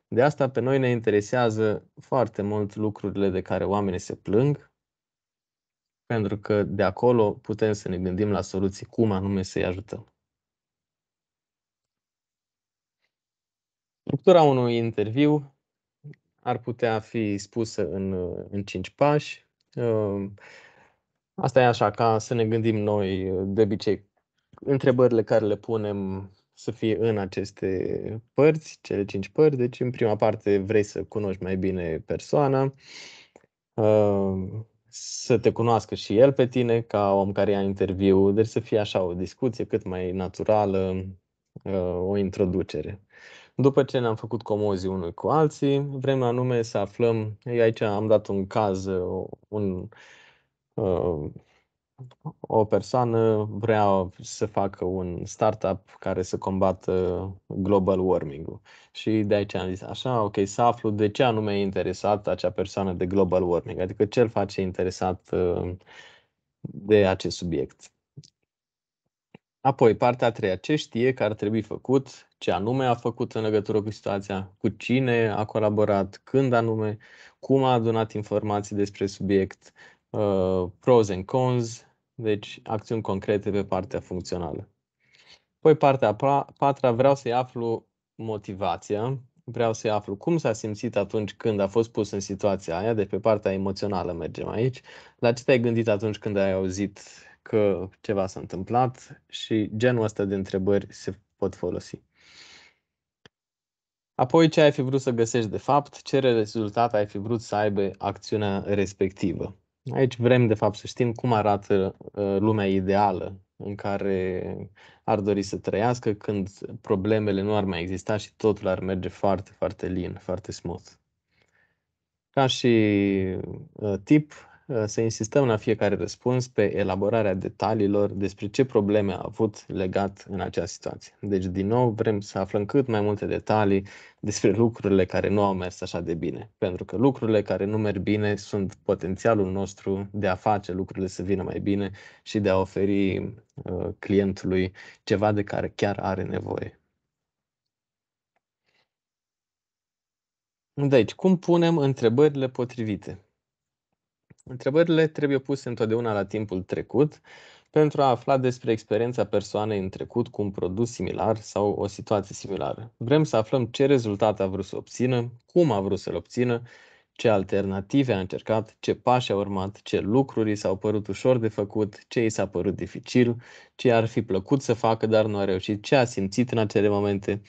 De asta pe noi ne interesează foarte mult lucrurile de care oamenii se plâng, pentru că de acolo putem să ne gândim la soluții cum anume să-i ajutăm. Structura unui interviu ar putea fi spusă în, în cinci pași. Ă, Asta e așa, ca să ne gândim noi de obicei întrebările care le punem să fie în aceste părți, cele cinci părți. Deci, în prima parte, vrei să cunoști mai bine persoana, uh, să te cunoască și el pe tine ca om care ia interviu, deci să fie așa o discuție cât mai naturală, uh, o introducere. După ce ne-am făcut comozii unui cu alții, vrem anume să aflăm, aici am dat un caz, uh, un, o persoană vrea să facă un startup care să combată uh, global warming-ul. Și de aici am zis, așa, ok, să aflu de ce anume e interesat acea persoană de global warming, adică ce îl face interesat uh, de acest subiect. Apoi, partea a treia, ce știe că ar trebui făcut, ce anume a făcut în legătură cu situația, cu cine a colaborat, când anume, cum a adunat informații despre subiect, uh, pros and cons, deci acțiuni concrete pe partea funcțională. Păi partea a patra, vreau să-i aflu motivația, vreau să-i aflu cum s-a simțit atunci când a fost pus în situația aia, de pe partea emoțională mergem aici, la ce te-ai gândit atunci când ai auzit că ceva s-a întâmplat și genul ăsta de întrebări se pot folosi. Apoi ce ai fi vrut să găsești de fapt, ce rezultat ai fi vrut să aibă acțiunea respectivă. Aici vrem, de fapt, să știm cum arată uh, lumea ideală în care ar dori să trăiască când problemele nu ar mai exista și totul ar merge foarte, foarte lin, foarte smooth. Ca și uh, tip, Uh, să insistăm la fiecare răspuns pe elaborarea detaliilor despre ce probleme a avut legat în acea situație. Deci, din nou, vrem să aflăm cât mai multe detalii despre lucrurile care nu au mers așa de bine. Pentru că lucrurile care nu merg bine sunt potențialul nostru de a face lucrurile să vină mai bine și de a oferi uh, clientului ceva de care chiar are nevoie. Deci, cum punem întrebările potrivite? Întrebările trebuie puse întotdeauna la timpul trecut pentru a afla despre experiența persoanei în trecut cu un produs similar sau o situație similară. Vrem să aflăm ce rezultat a vrut să obțină, cum a vrut să-l obțină, ce alternative a încercat, ce pași a urmat, ce lucruri i s-au părut ușor de făcut, ce i s-a părut dificil, ce ar fi plăcut să facă, dar nu a reușit, ce a simțit în acele momente,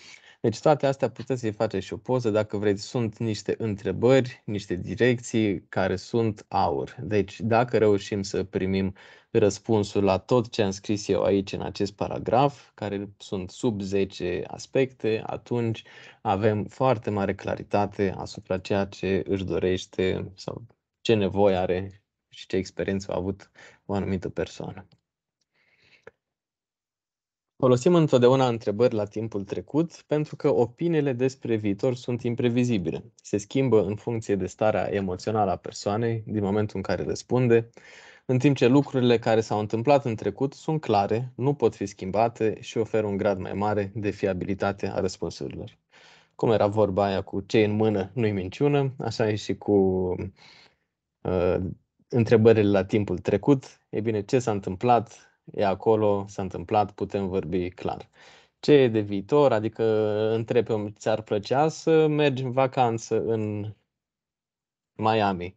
deci toate astea puteți să-i faceți și o poză dacă vreți. Sunt niște întrebări, niște direcții care sunt aur. Deci dacă reușim să primim răspunsul la tot ce am scris eu aici în acest paragraf, care sunt sub 10 aspecte, atunci avem foarte mare claritate asupra ceea ce își dorește sau ce nevoie are și ce experiență a avut o anumită persoană. Folosim întotdeauna întrebări la timpul trecut pentru că opiniile despre viitor sunt imprevizibile. Se schimbă în funcție de starea emoțională a persoanei din momentul în care răspunde, în timp ce lucrurile care s-au întâmplat în trecut sunt clare, nu pot fi schimbate și oferă un grad mai mare de fiabilitate a răspunsurilor. Cum era vorba aia cu ce în mână nu-i minciună, așa e și cu uh, întrebările la timpul trecut. E bine, ce s-a întâmplat, e acolo, s-a întâmplat, putem vorbi clar. Ce e de viitor? Adică întreb eu, ți-ar plăcea să mergi în vacanță în Miami?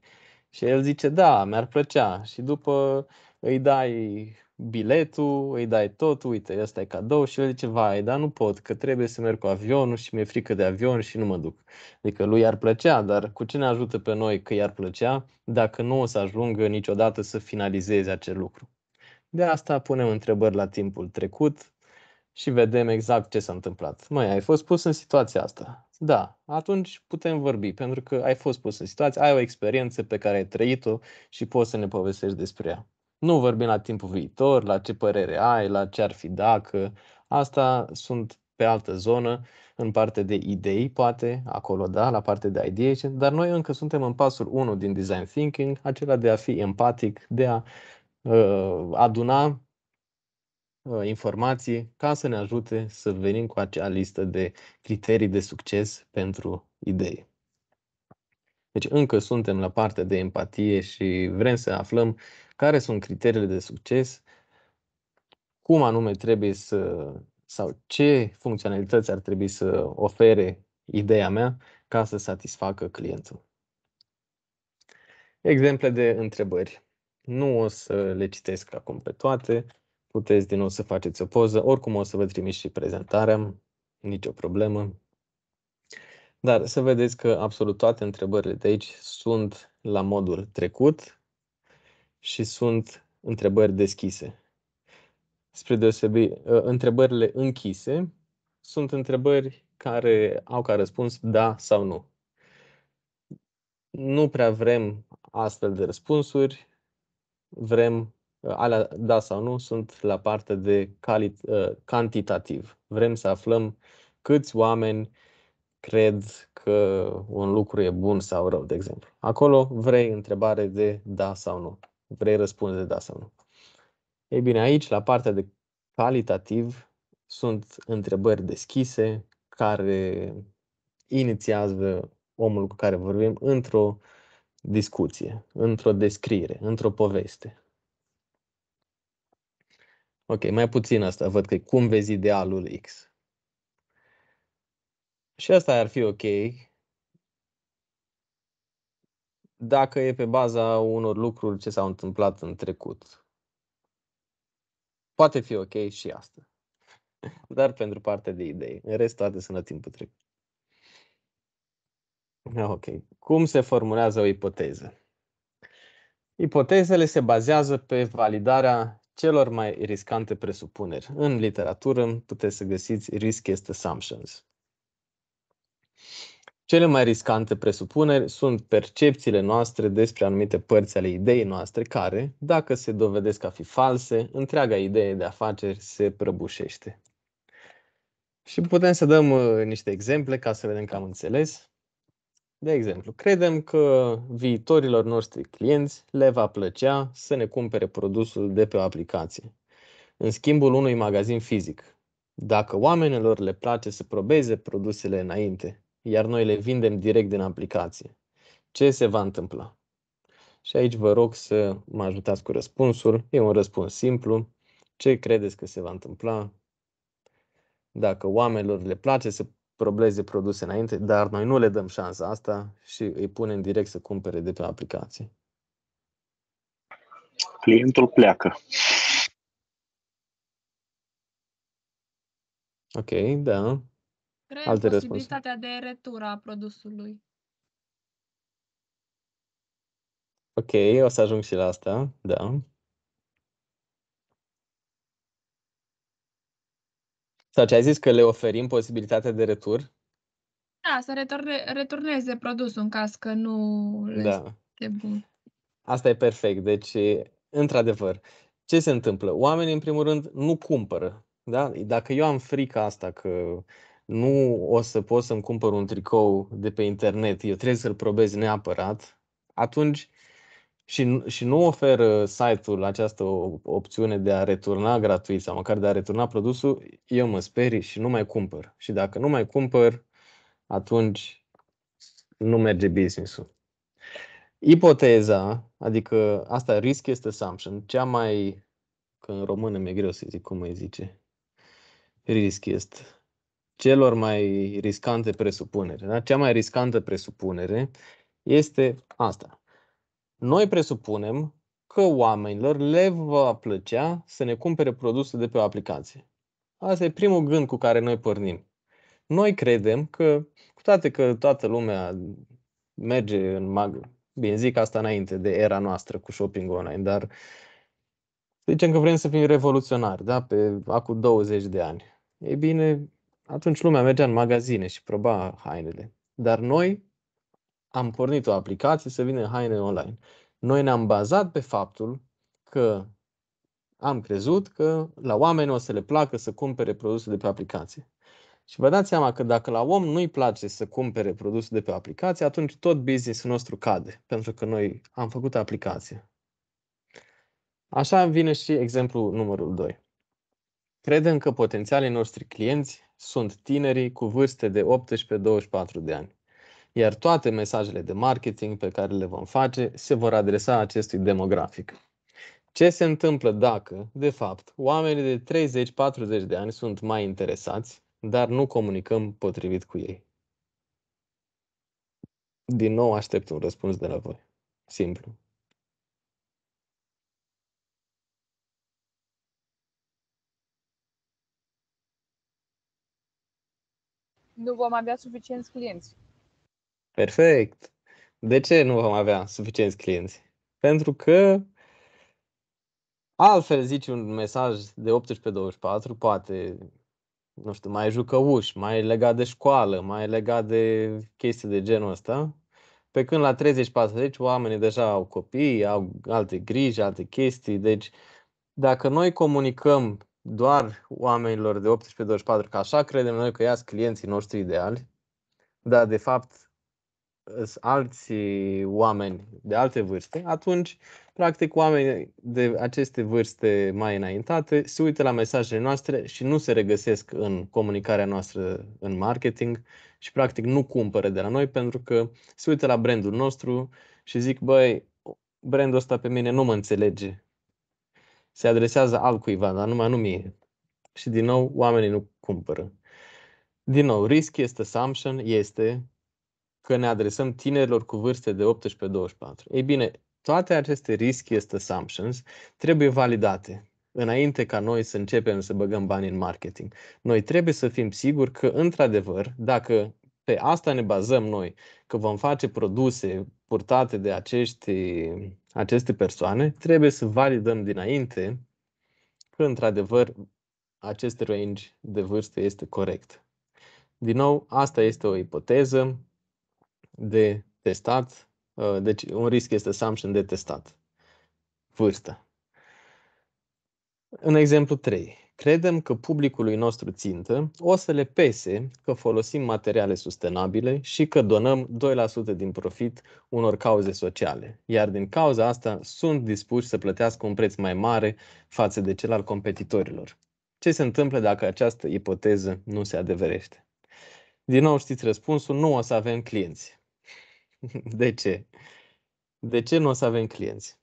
Și el zice, da, mi-ar plăcea. Și după îi dai biletul, îi dai tot, uite, ăsta e cadou și el zice, vai, dar nu pot, că trebuie să merg cu avionul și mi-e frică de avion și nu mă duc. Adică lui ar plăcea, dar cu cine ajută pe noi că i-ar plăcea dacă nu o să ajungă niciodată să finalizeze acel lucru? De asta punem întrebări la timpul trecut și vedem exact ce s-a întâmplat. Măi, ai fost pus în situația asta. Da, atunci putem vorbi, pentru că ai fost pus în situație, ai o experiență pe care ai trăit-o și poți să ne povestești despre ea. Nu vorbim la timpul viitor, la ce părere ai, la ce ar fi dacă. Asta sunt pe altă zonă, în parte de idei, poate, acolo da, la parte de ideation, dar noi încă suntem în pasul 1 din design thinking, acela de a fi empatic, de a Uh, aduna uh, informații ca să ne ajute să venim cu acea listă de criterii de succes pentru idei. Deci încă suntem la partea de empatie și vrem să aflăm care sunt criteriile de succes, cum anume trebuie să sau ce funcționalități ar trebui să ofere ideea mea ca să satisfacă clientul. Exemple de întrebări. Nu o să le citesc acum pe toate. Puteți din nou să faceți o poză. Oricum o să vă trimit și prezentarea. Nicio problemă. Dar să vedeți că absolut toate întrebările de aici sunt la modul trecut și sunt întrebări deschise. Spre deosebi, ă, întrebările închise sunt întrebări care au ca răspuns da sau nu. Nu prea vrem astfel de răspunsuri, vrem uh, alea da sau nu sunt la parte de calit- uh, cantitativ. Vrem să aflăm câți oameni cred că un lucru e bun sau rău, de exemplu. Acolo vrei întrebare de da sau nu. Vrei răspuns de da sau nu. Ei bine, aici, la partea de calitativ, sunt întrebări deschise care inițiază omul cu care vorbim într-o uh, discuție, într-o descriere, într-o poveste. Ok, mai puțin asta, văd că cum vezi idealul X. Și asta ar fi ok dacă e pe baza unor lucruri ce s-au întâmplat în trecut. Poate fi ok și asta, dar pentru partea de idei. În rest, toate sunt la timpul trecut. Ah, ok. Cum se formulează o ipoteză? Ipotezele se bazează pe validarea celor mai riscante presupuneri. În literatură puteți să găsiți riskiest assumptions. Cele mai riscante presupuneri sunt percepțiile noastre despre anumite părți ale ideii noastre care, dacă se dovedesc a fi false, întreaga idee de afaceri se prăbușește. Și putem să dăm uh, niște exemple ca să vedem că am înțeles. De exemplu, credem că viitorilor noștri clienți le va plăcea să ne cumpere produsul de pe o aplicație, în schimbul unui magazin fizic. Dacă oamenilor le place să probeze produsele înainte, iar noi le vindem direct din aplicație, ce se va întâmpla? Și aici vă rog să mă ajutați cu răspunsul. E un răspuns simplu. Ce credeți că se va întâmpla dacă oamenilor le place să probleze produse înainte, dar noi nu le dăm șansa asta și îi punem direct să cumpere de pe aplicație. Clientul pleacă. Ok, da. Cred Alte posibilitatea
răspunsuri. de retura a produsului.
Ok, o să ajung și la asta, da. Sau ce ai zis, că le oferim posibilitatea de retur?
Da, să returne, returneze produsul în caz că nu le da. este bun.
Asta e perfect. Deci, într-adevăr, ce se întâmplă? Oamenii, în primul rând, nu cumpără. Da? Dacă eu am frica asta că nu o să pot să-mi cumpăr un tricou de pe internet, eu trebuie să-l probez neapărat, atunci și, și nu oferă site-ul această opțiune de a returna gratuit sau măcar de a returna produsul, eu mă sperii și nu mai cumpăr. Și dacă nu mai cumpăr, atunci nu merge business-ul. Ipoteza, adică asta risk este assumption, cea mai, că în română mi-e greu să zic cum îi zice, risk este celor mai riscante presupunere. Da? Cea mai riscantă presupunere este asta noi presupunem că oamenilor le va plăcea să ne cumpere produse de pe o aplicație. Asta e primul gând cu care noi pornim. Noi credem că, cu toate că toată lumea merge în mag, bine zic asta înainte de era noastră cu shopping online, dar zicem că vrem să fim revoluționari, da, pe acum 20 de ani. E bine, atunci lumea mergea în magazine și proba hainele. Dar noi am pornit o aplicație să vină haine online. Noi ne-am bazat pe faptul că am crezut că la oameni o să le placă să cumpere produse de pe aplicație. Și vă dați seama că dacă la om nu-i place să cumpere produse de pe aplicație, atunci tot businessul nostru cade, pentru că noi am făcut aplicație. Așa vine și exemplul numărul 2. Credem că potențialii noștri clienți sunt tinerii cu vârste de 18-24 de ani iar toate mesajele de marketing pe care le vom face se vor adresa acestui demografic. Ce se întâmplă dacă, de fapt, oamenii de 30-40 de ani sunt mai interesați, dar nu comunicăm potrivit cu ei? Din nou aștept un răspuns de la voi. Simplu.
Nu vom avea suficienți clienți.
Perfect. De ce nu vom avea suficienți clienți? Pentru că altfel zici un mesaj de 18-24, poate, nu știu, mai jucăuș, mai legat de școală, mai legat de chestii de genul ăsta, pe când la 30-40 oamenii deja au copii, au alte griji, alte chestii, deci dacă noi comunicăm doar oamenilor de 18-24, că așa credem noi că ia clienții noștri ideali, dar de fapt alți oameni de alte vârste, atunci, practic, oamenii de aceste vârste mai înaintate se uită la mesajele noastre și nu se regăsesc în comunicarea noastră în marketing și, practic, nu cumpără de la noi pentru că se uită la brandul nostru și zic, băi, brandul ăsta pe mine nu mă înțelege. Se adresează altcuiva, dar numai nu mie. Și, din nou, oamenii nu cumpără. Din nou, risk este assumption, este că ne adresăm tinerilor cu vârste de 18-24. Ei bine, toate aceste riskiest assumptions trebuie validate înainte ca noi să începem să băgăm bani în marketing. Noi trebuie să fim siguri că, într-adevăr, dacă pe asta ne bazăm noi, că vom face produse purtate de acești, aceste persoane, trebuie să validăm dinainte că, într-adevăr, acest range de vârstă este corect. Din nou, asta este o ipoteză, de testat, uh, deci un risc este assumption de testat, vârstă. În exemplu 3, credem că publicului nostru țintă o să le pese că folosim materiale sustenabile și că donăm 2% din profit unor cauze sociale, iar din cauza asta sunt dispuși să plătească un preț mai mare față de cel al competitorilor. Ce se întâmplă dacă această ipoteză nu se adeverește? Din nou știți răspunsul, nu o să avem clienți. De ce? De ce nu o să avem clienți?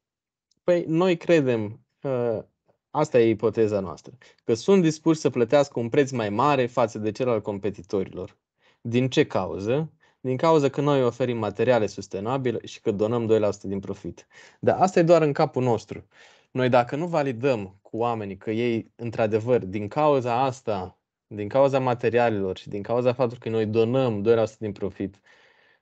Păi noi credem, ă, asta e ipoteza noastră, că sunt dispuși să plătească un preț mai mare față de cel al competitorilor. Din ce cauză? Din cauza că noi oferim materiale sustenabile și că donăm 2% din profit. Dar asta e doar în capul nostru. Noi dacă nu validăm cu oamenii că ei, într-adevăr, din cauza asta, din cauza materialelor și din cauza faptului că noi donăm 2% din profit,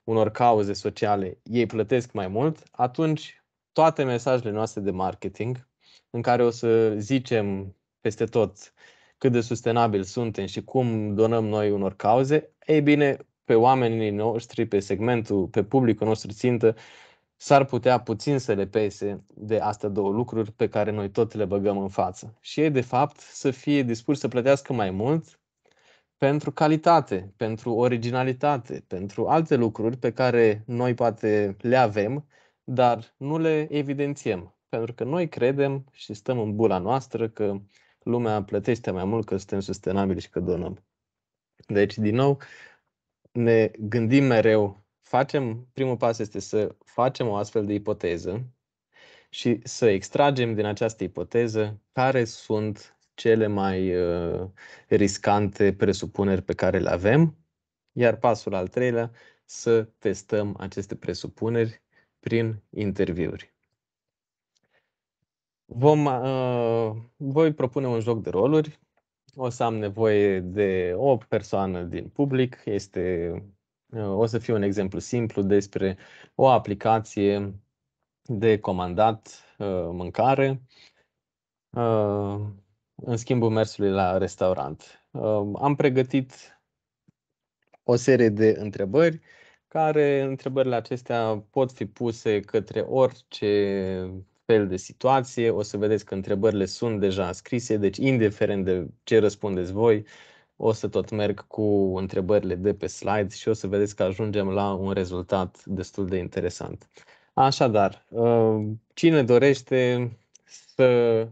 unor cauze sociale, ei plătesc mai mult, atunci toate mesajele noastre de marketing, în care o să zicem peste tot cât de sustenabil suntem și cum donăm noi unor cauze, ei bine, pe oamenii noștri, pe segmentul, pe publicul nostru țintă, s-ar putea puțin să le pese de astea două lucruri pe care noi tot le băgăm în față. Și ei, de fapt, să fie dispuși să plătească mai mult pentru calitate, pentru originalitate, pentru alte lucruri pe care noi poate le avem, dar nu le evidențiem. Pentru că noi credem și stăm în bula noastră că lumea plătește mai mult că suntem sustenabili și că donăm. Deci, din nou, ne gândim mereu, facem, primul pas este să facem o astfel de ipoteză și să extragem din această ipoteză care sunt cele mai uh, riscante presupuneri pe care le avem, iar pasul al treilea, să testăm aceste presupuneri prin interviuri. Vom, uh, voi propune un joc de roluri. O să am nevoie de o persoană din public. Este, uh, o să fie un exemplu simplu despre o aplicație de comandat uh, mâncare. Uh, în schimbul mersului la restaurant. Am pregătit o serie de întrebări care întrebările acestea pot fi puse către orice fel de situație. O să vedeți că întrebările sunt deja scrise, deci indiferent de ce răspundeți voi, o să tot merg cu întrebările de pe slide și o să vedeți că ajungem la un rezultat destul de interesant. Așadar, ă, cine dorește să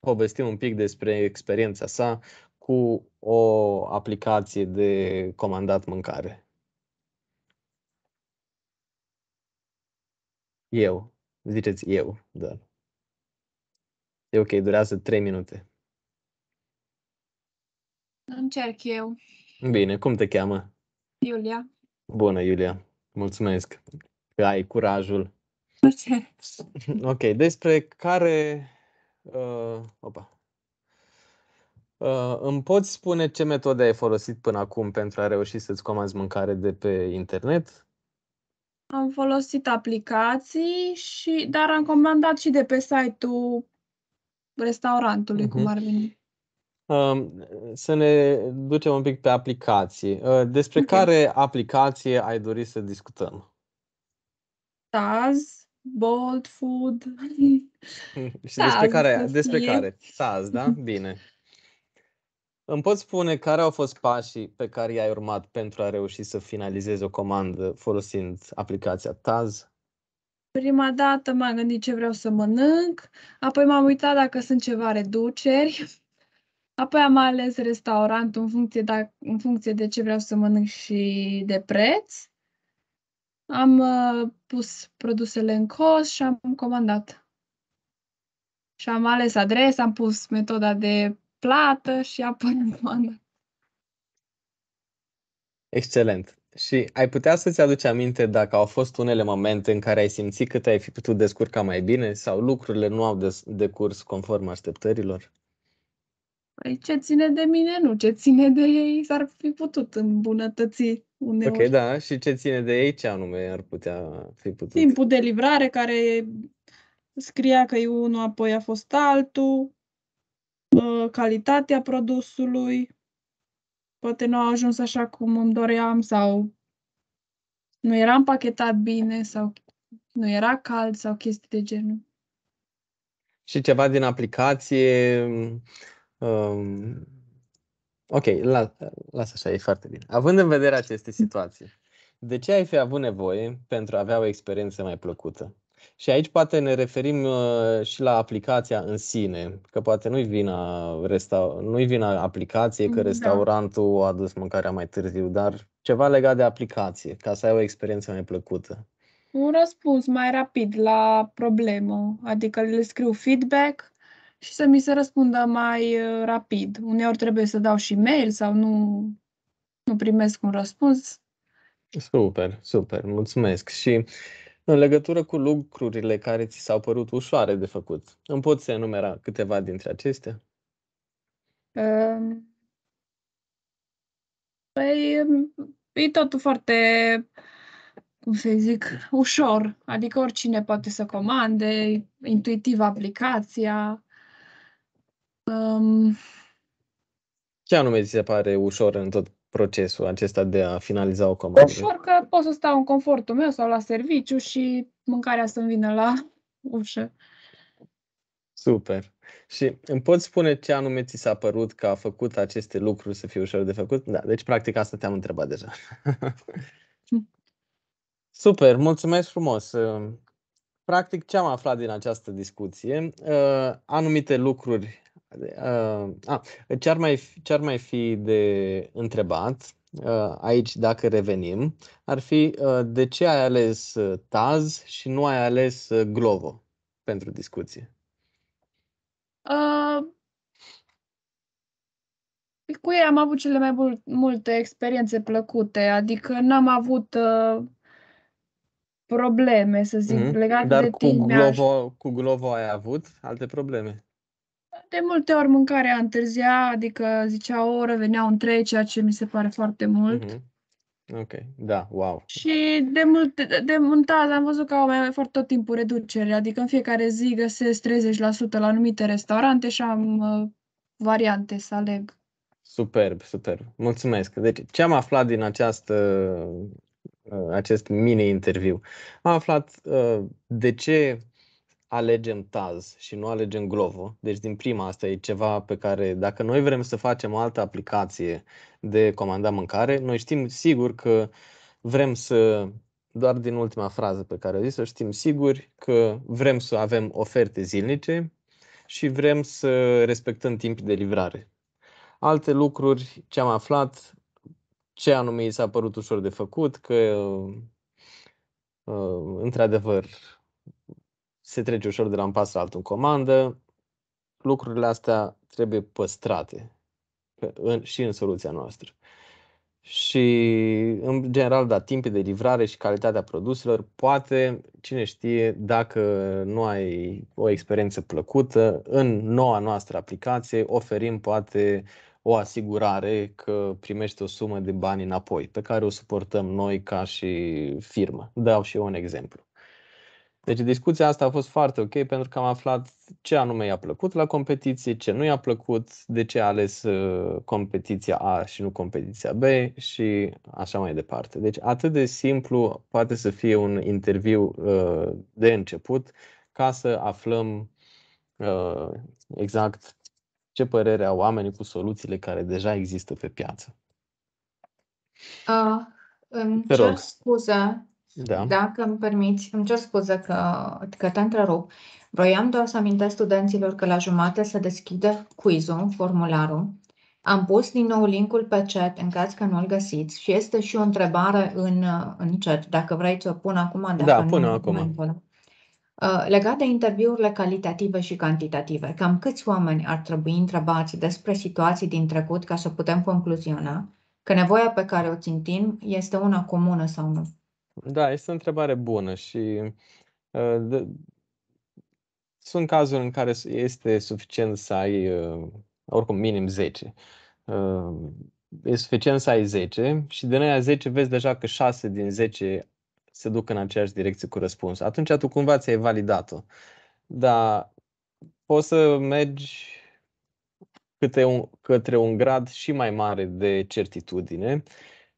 povestim un pic despre experiența sa cu o aplicație de comandat mâncare. Eu. Ziceți eu, doar. E ok, durează 3 minute.
Încerc eu.
Bine, cum te cheamă? Iulia. Bună, Iulia. Mulțumesc că ai curajul. Ok, despre care Uh, opa. Uh, îmi poți spune ce metode ai folosit până acum pentru a reuși să-ți comanzi mâncare de pe internet?
Am folosit aplicații, și dar am comandat și de pe site-ul restaurantului, uh-huh. cum mhm. ar veni.
Uh, să ne ducem un pic pe aplicații. Uh, despre okay. care aplicație ai dori să discutăm?
Taz, Bold Food.
și da, Saz. despre care, despre mie. care? Saz, da? Bine. Îmi poți spune care au fost pașii pe care i-ai urmat pentru a reuși să finalizezi o comandă folosind aplicația Taz?
Prima dată m-am gândit ce vreau să mănânc, apoi m-am uitat dacă sunt ceva reduceri, apoi am ales restaurantul în funcție de, da- în funcție de ce vreau să mănânc și de preț. Am uh, pus produsele în coș și am comandat și am ales adresa, am pus metoda de plată și apoi comanda.
Excelent. Și ai putea să-ți aduci aminte dacă au fost unele momente în care ai simțit că te-ai fi putut descurca mai bine sau lucrurile nu au decurs conform așteptărilor?
Păi ce ține de mine, nu. Ce ține de ei s-ar fi putut îmbunătăți uneori. Ok,
da. Și ce ține de ei, ce anume ar putea fi putut?
Timpul de livrare care scria că e unul, apoi a fost altul, uh, calitatea produsului, poate nu a ajuns așa cum îmi doream sau nu era împachetat bine sau nu era cald sau chestii de genul.
Și ceva din aplicație, um, ok, lasă las așa, e foarte bine. Având în vedere aceste situații, de ce ai fi avut nevoie pentru a avea o experiență mai plăcută? Și aici poate ne referim uh, și la aplicația în sine, că poate nu-i vina, resta- nu-i vina aplicație că da. restaurantul a adus mâncarea mai târziu, dar ceva legat de aplicație, ca să ai o experiență mai plăcută.
Un răspuns mai rapid la problemă, adică le scriu feedback și să mi se răspundă mai uh, rapid. Uneori trebuie să dau și mail sau nu, nu primesc un răspuns.
Super, super, mulțumesc. Și uh, în legătură cu lucrurile care ți s-au părut ușoare de făcut, îmi poți să enumera câteva dintre acestea?
Um, păi, e totul foarte, cum să zic, ușor. Adică oricine poate să comande, intuitiv aplicația. Um,
Ce anume ți se pare ușor în tot procesul acesta de a finaliza o comandă? Ușor
că pot să stau în confortul meu sau la serviciu și mâncarea să-mi vină la ușă.
Super. Și îmi poți spune ce anume ți s-a părut că a făcut aceste lucruri să fie ușor de făcut? Da, deci practic asta te-am întrebat deja. Super, mulțumesc frumos. Practic ce am aflat din această discuție? Uh, anumite lucruri Uh, a, ah, ce-ar mai, ce-ar mai fi de întrebat uh, aici, dacă revenim, ar fi uh, de ce ai ales uh, Taz și nu ai ales uh, Glovo pentru discuție?
Uh, păi cu ei am avut cele mai bul- multe experiențe plăcute, adică n-am avut uh, probleme, să zic, mm-hmm. legate Dar de cu tine. Glovo,
cu Glovo ai avut alte probleme?
de multe ori mâncarea întârzia, adică zicea o oră, venea un trei, ceea ce mi se pare
foarte mult. Mm-hmm. Ok, da, wow.
Și de multe de, de taz am văzut că au mai fost tot timpul reducere, adică în fiecare zi găsesc 30% la anumite restaurante și am uh, variante să aleg.
Superb, superb. Mulțumesc. Deci ce am aflat din această, uh, acest mini-interviu? Am aflat uh, de ce alegem Taz și nu alegem Glovo. Deci din prima asta e ceva pe care dacă noi vrem să facem altă aplicație de comanda mâncare, noi știm sigur că vrem să doar din ultima frază pe care o zis, să știm sigur că vrem să avem oferte zilnice și vrem să respectăm timpii de livrare. Alte lucruri ce am aflat, ce anume i s-a părut ușor de făcut, că uh, într-adevăr se trece ușor de la un pas la altul în comandă. Lucrurile astea trebuie păstrate în, și în soluția noastră. Și, în general, da, timpii de livrare și calitatea produselor, poate, cine știe, dacă nu ai o experiență plăcută, în noua noastră aplicație oferim, poate, o asigurare că primești o sumă de bani înapoi, pe care o suportăm noi ca și firmă. Dau și eu un exemplu. Deci discuția asta a fost foarte ok pentru că am aflat ce anume i-a plăcut la competiție, ce nu i-a plăcut, de ce a ales uh, competiția A și nu competiția B și așa mai departe. Deci atât de simplu poate să fie un interviu uh, de început ca să aflăm uh, exact ce părere au oamenii cu soluțiile care deja există pe piață.
Uh, ah, îmi cer scuze da. Dacă îmi permiți, îmi cer scuze că, că te întrerup. Vroiam doar să amintesc studenților că la jumate se deschide quizul, formularul. Am pus din nou linkul pe chat în caz că nu-l găsiți și este și o întrebare în, în chat, dacă vrei să o pun acum. Dacă da, pun nu, acum. Uh, legat de interviurile calitative și cantitative, cam câți oameni ar trebui întrebați despre situații din trecut ca să putem concluziona că nevoia pe care o țintim este una comună sau nu?
Da, este o întrebare bună și uh, de, sunt cazuri în care este suficient să ai, uh, oricum, minim 10. Uh, ă, e suficient să ai 10 și din aia 10 vezi deja că 6 din 10 se duc în aceeași direcție cu răspuns. Atunci tu cumva ți-ai validat-o. Dar poți să mergi câte un, către un grad și mai mare de certitudine,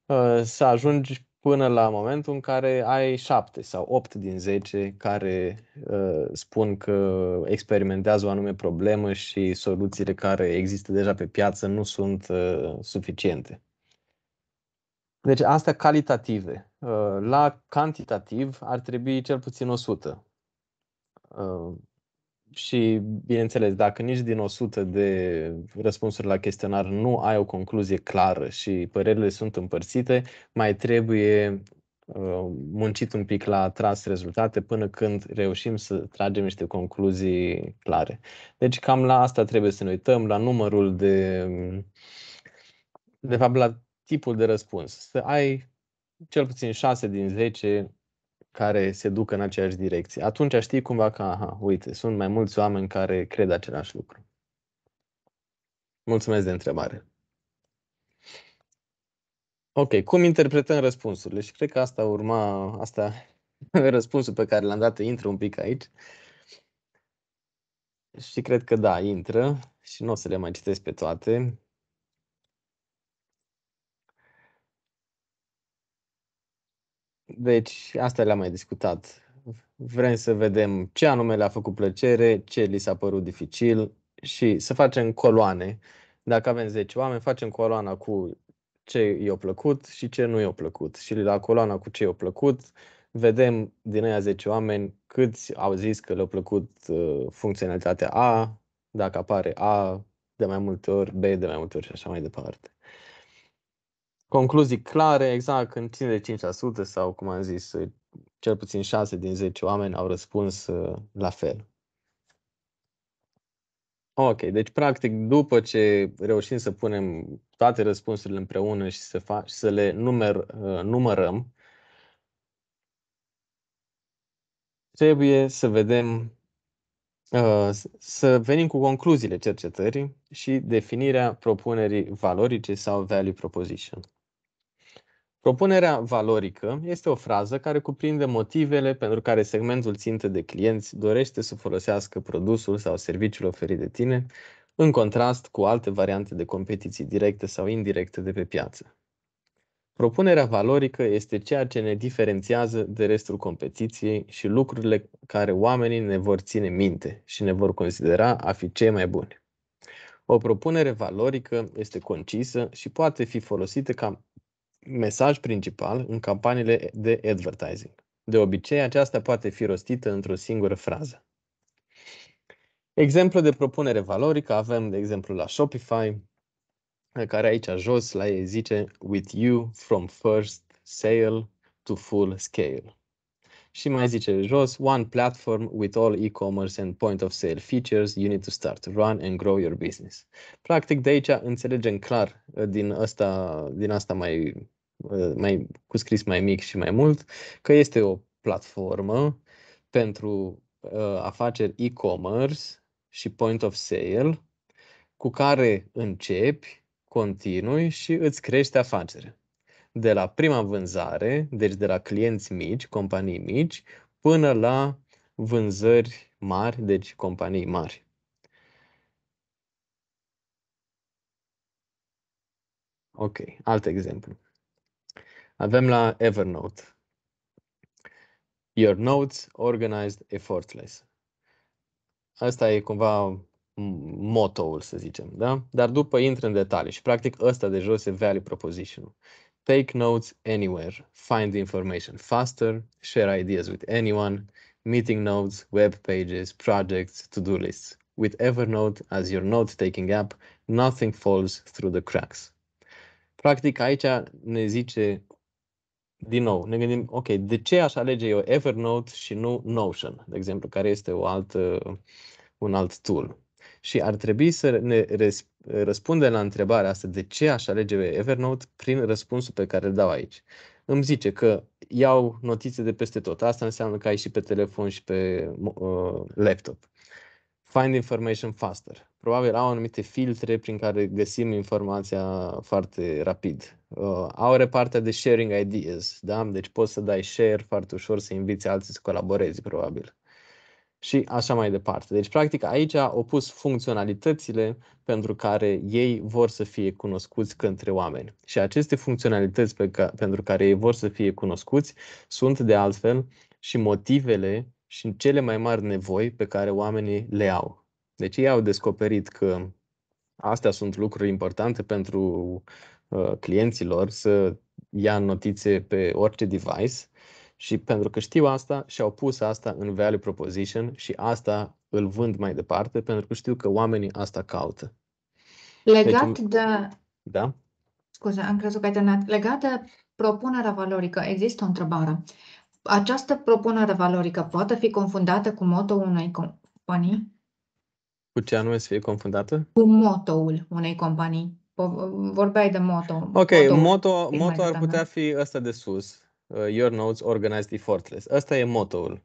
uh, să ajungi până la momentul în care ai 7 sau 8 din 10 care uh, spun că experimentează o anume problemă și soluțiile care există deja pe piață nu sunt uh, suficiente. Deci astea calitative. Uh, la cantitativ ar trebui cel puțin 100. Uh, și, bineînțeles, dacă nici din 100 de răspunsuri la chestionar nu ai o concluzie clară și părerile sunt împărțite, mai trebuie uh, muncit un pic la tras rezultate până când reușim să tragem niște concluzii clare. Deci cam la asta trebuie să ne uităm, la numărul de, de fapt la tipul de răspuns. Să ai cel puțin 6 din 10 care se duc în aceeași direcție. Atunci știi cumva că, aha, uite, sunt mai mulți oameni care cred același lucru. Mulțumesc de întrebare. Ok, cum interpretăm răspunsurile? Și cred că asta urma, asta răspunsul pe care l-am dat intră un pic aici. Și cred că da, intră și nu o să le mai citesc pe toate. Deci, asta le-am mai discutat. Vrem să vedem ce anume le-a făcut plăcere, ce li s-a părut dificil și să facem coloane. Dacă avem 10 oameni, facem coloana cu ce i-a plăcut și ce nu i-a plăcut. Și la coloana cu ce i-a plăcut, vedem din aia 10 oameni câți au zis că le-a plăcut uh, funcționalitatea A, dacă apare A de mai multe ori, B de mai multe ori și așa mai departe concluzii clare, exact când 5% sau, cum am zis, cel puțin 6 din 10 oameni au răspuns la fel. Ok, deci practic după ce reușim să punem toate răspunsurile împreună și să, fac, să le numer, numărăm, trebuie să vedem, să venim cu concluziile cercetării și definirea propunerii valorice sau value proposition. Propunerea valorică este o frază care cuprinde motivele pentru care segmentul țintă de clienți dorește să folosească produsul sau serviciul oferit de tine, în contrast cu alte variante de competiții directe sau indirecte de pe piață. Propunerea valorică este ceea ce ne diferențiază de restul competiției și lucrurile care oamenii ne vor ține minte și ne vor considera a fi cei mai buni. O propunere valorică este concisă și poate fi folosită ca mesaj principal în campaniile de advertising. De obicei, aceasta poate fi rostită într-o singură frază. Exemplu de propunere valorică avem, de exemplu, la Shopify, care aici jos la ei zice With you from first sale to full scale. Și mai zice jos, one platform with all e-commerce and point of sale features you need to start, run and grow your business. Practic de aici înțelegem clar uh, din asta, din asta mai, uh, mai cu scris mai mic și mai mult că este o platformă pentru uh, afaceri e-commerce și point of sale cu care începi, continui și îți crești afacerea de la prima vânzare, deci de la clienți mici, companii mici, până la vânzări mari, deci companii mari. Ok, alt exemplu. Avem la Evernote. Your notes organized effortless. Asta e cumva motoul, să zicem, da? Dar după intră în detalii și practic ăsta de jos e value proposition Take notes anywhere. Find information faster. Share ideas with anyone. Meeting notes, web pages, projects, to-do lists. With Evernote as your note-taking app, nothing falls through the cracks. Practic, aici ne zice din nou, ne gândim, ok, de ce aș alege eu Evernote și nu Notion, de exemplu, care este o altă, un alt tool și ar trebui să ne răspunde la întrebarea asta de ce aș alege Evernote prin răspunsul pe care îl dau aici. Îmi zice că iau notițe de peste tot. Asta înseamnă că ai și pe telefon și pe uh, laptop. Find information faster. Probabil au anumite filtre prin care găsim informația foarte rapid. Uh, au repartea de sharing ideas, da? Deci poți să dai share foarte ușor, să inviți alții să colaborezi, probabil și așa mai departe. Deci, practic, aici au pus funcționalitățile pentru care ei vor să fie cunoscuți către oameni. Și aceste funcționalități pe ca, pentru care ei vor să fie cunoscuți sunt, de altfel, și motivele și cele mai mari nevoi pe care oamenii le au. Deci ei au descoperit că astea sunt lucruri importante pentru uh, clienților să ia notițe pe orice device și pentru că știu asta, și-au pus asta în value proposition și asta îl vând mai departe, pentru că știu că oamenii asta caută.
Legat deci, de... Da? Scuze, am crezut că ai terminat. Legat de propunerea valorică, există o întrebare. Această propunere valorică poate fi confundată cu moto unei companii?
Cu ce anume să fie confundată?
Cu motoul unei companii. Vorbeai de moto. Ok, moto,
moto, moto ar putea fi ăsta de sus, Uh, your notes organized effortless. Asta e motoul.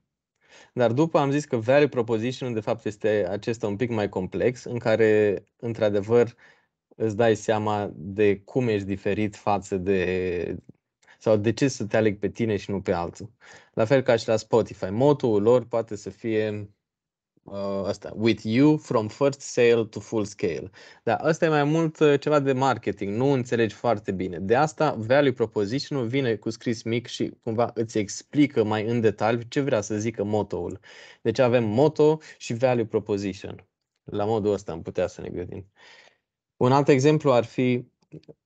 Dar după am zis că value proposition de fapt este acesta un pic mai complex, în care într-adevăr îți dai seama de cum ești diferit față de sau de ce să te aleg pe tine și nu pe altul. La fel ca și la Spotify. Motoul lor poate să fie asta, uh, with you from first sale to full scale. Dar asta e mai mult uh, ceva de marketing, nu înțelegi foarte bine. De asta value proposition vine cu scris mic și cumva îți explică mai în detaliu ce vrea să zică moto-ul. Deci avem motto și value proposition. La modul ăsta am putea să ne gândim. Un alt exemplu ar fi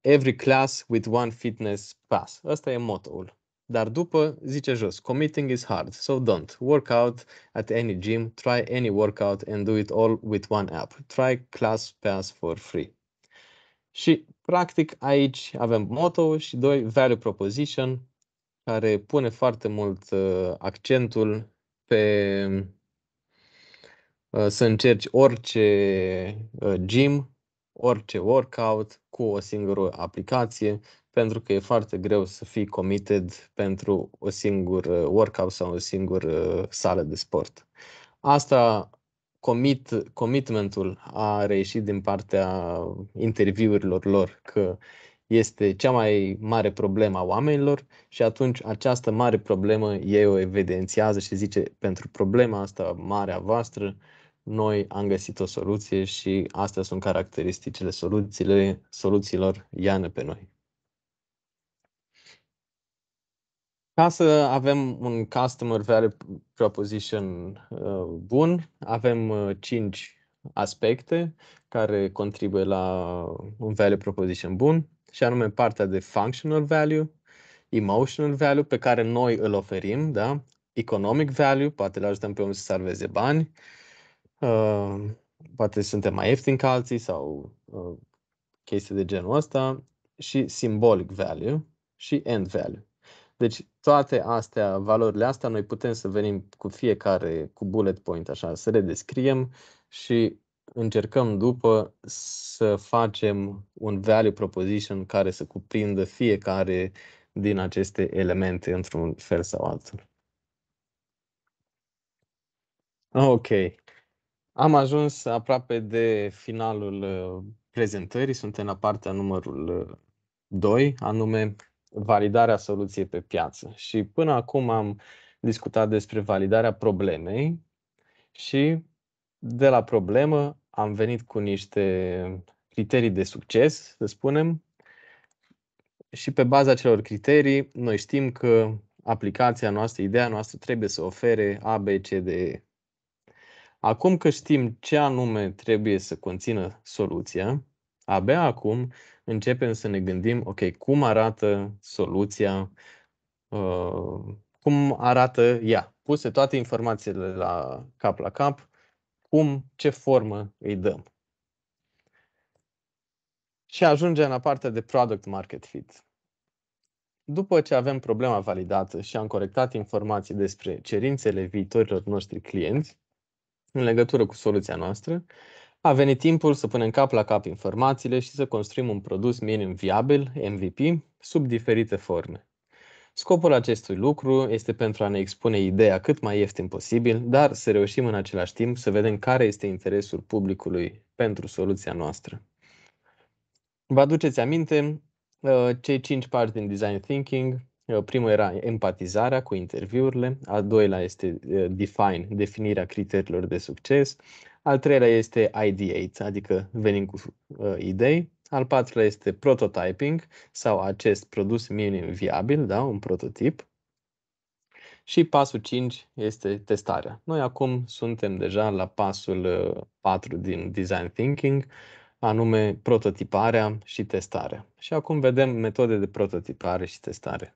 every class with one fitness pass. Asta e moto-ul. Dar după zice jos, committing is hard, so don't. Work out at any gym, try any workout and do it all with one app. Try Class Pass for free. Și practic aici avem motto și doi value proposition care pune foarte mult uh, accentul pe uh, să încerci orice uh, gym, orice workout cu o singură aplicație pentru că e foarte greu să fii committed pentru o singur uh, workout sau o singur uh, sală de sport. Asta commit, commitmentul a reieșit din partea interviurilor lor că este cea mai mare problemă a oamenilor și atunci această mare problemă ei o evidențiază și zice pentru problema asta mare a voastră noi am găsit o soluție și astea sunt caracteristicile soluțiile, soluțiilor, iană pe noi. Ca să avem un customer value proposition uh, bun, avem uh, aspecte care contribuie la un value proposition bun, și anume partea de functional value, emotional value pe care noi îl oferim, da? economic value, poate le ajutăm pe unul să salveze bani, uh, poate suntem mai ieftini ca alții sau uh, chestii de genul ăsta, și symbolic value și end value. Deci toate astea, valorile astea, noi putem să venim cu fiecare, cu bullet point, așa, să le descriem și încercăm după să facem un value proposition care să cuprindă fiecare din aceste elemente într-un fel sau altul. Ok. Am ajuns aproape de finalul uh, prezentării. Suntem la partea numărul 2, uh, anume validarea soluției pe piață. Și până acum am discutat despre validarea problemei și de la problemă am venit cu niște criterii de succes, să spunem, și pe baza celor criterii noi știm că aplicația noastră, ideea noastră trebuie să ofere A, B, C, D, E. Acum că știm ce anume trebuie să conțină soluția, abia acum începem să ne gândim, ok, cum arată soluția, uh, cum arată ea, puse toate informațiile la cap la cap, cum, ce formă îi dăm. Și ajungem la partea de product market fit. După ce avem problema validată și am corectat informații despre cerințele viitorilor noștri clienți în legătură cu soluția noastră, a venit timpul să punem cap la cap informațiile și să construim un produs minim viabil, MVP, sub diferite forme. Scopul acestui lucru este pentru a ne expune ideea cât mai ieftin posibil, dar să reușim în același timp să vedem care este interesul publicului pentru soluția noastră. Vă aduceți aminte uh, cei cinci pași din design thinking. Uh, primul era empatizarea cu interviurile, al doilea este uh, define, definirea criteriilor de succes, al treilea este ideate, adică venim cu uh, idei. Al patrulea este prototyping sau acest produs minim viabil, da? un prototip. Și pasul 5 este testarea. Noi acum suntem deja la pasul 4 uh, din design thinking, anume prototiparea și testarea. Și acum vedem metode de prototipare și testare.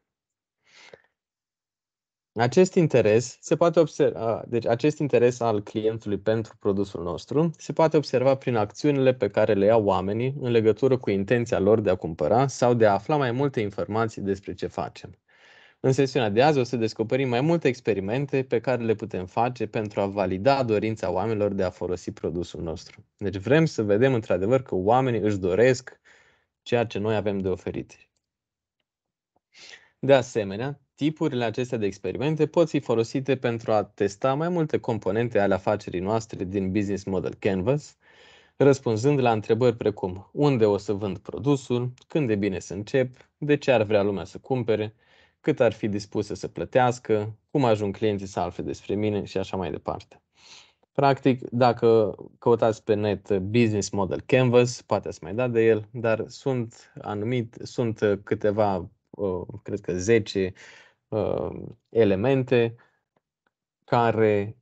Acest interes se poate observa, deci acest interes al clientului pentru produsul nostru se poate observa prin acțiunile pe care le iau oamenii în legătură cu intenția lor de a cumpăra sau de a afla mai multe informații despre ce facem. În sesiunea de azi o să descoperim mai multe experimente pe care le putem face pentru a valida dorința oamenilor de a folosi produsul nostru. Deci vrem să vedem într-adevăr că oamenii își doresc ceea ce noi avem de oferit. De asemenea, Tipurile acestea de experimente pot fi folosite pentru a testa mai multe componente ale afacerii noastre din Business Model Canvas, răspunzând la întrebări precum unde o să vând produsul, când e bine să încep, de ce ar vrea lumea să cumpere, cât ar fi dispusă să plătească, cum ajung clienții să afle despre mine și așa mai departe. Practic, dacă căutați pe net Business Model Canvas, poate ați mai dat de el, dar sunt anumit, sunt câteva, uh, cred că 10 uh, elemente care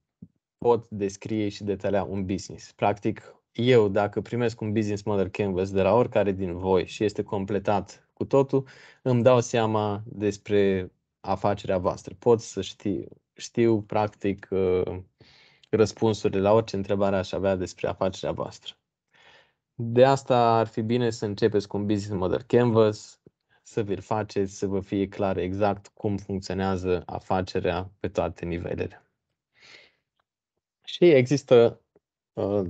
pot descrie și detalia un business. Practic, eu, dacă primesc un business model canvas de la oricare din voi și este completat cu totul, îmi dau seama despre afacerea voastră. Pot să știu, știu practic uh, răspunsurile la orice întrebare aș avea despre afacerea voastră. De asta ar fi bine să începeți cu un business model canvas, să vi-l faceți, să vă fie clar exact cum funcționează afacerea pe toate nivelele. Și există, uh,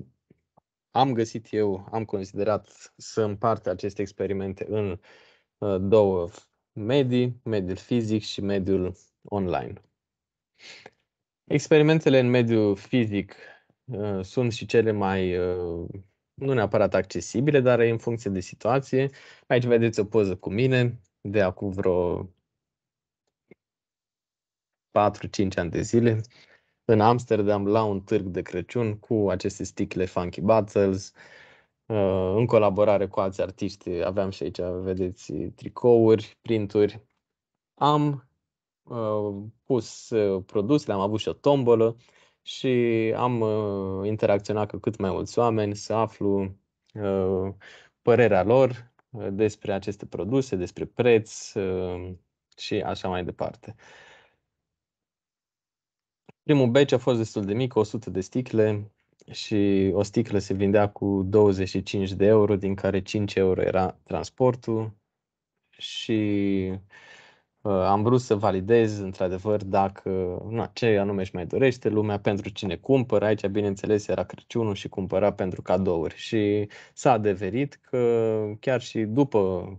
am găsit eu, am considerat să împart aceste experimente în uh, două medii, mediul fizic și mediul online. Experimentele în mediul fizic uh, sunt și cele mai nu neapărat accesibile, dar e în funcție de situație. Aici vedeți o poză cu mine de acum vreo 4-5 ani de zile în Amsterdam la un târg de Crăciun cu aceste sticle Funky Battles, uh, în colaborare cu alți artiști, aveam și aici, vedeți, tricouri, printuri. Am uh, pus uh, produsele. am avut și o tombolă și am uh, interacționat cu cât mai mulți oameni să aflu uh, părerea lor uh, despre aceste produse, despre preț uh, și așa mai departe. Primul beci a fost destul de mic, 100 de sticle și o sticlă se vindea cu 25 de euro, din care 5 euro era transportul și uh, Uh, am vrut să validez, într-adevăr, dacă uh, na, ce anume își mai dorește lumea, pentru cine cumpără. Aici, bineînțeles, era Crăciunul și cumpăra pentru cadouri. Și s-a adeverit că chiar și după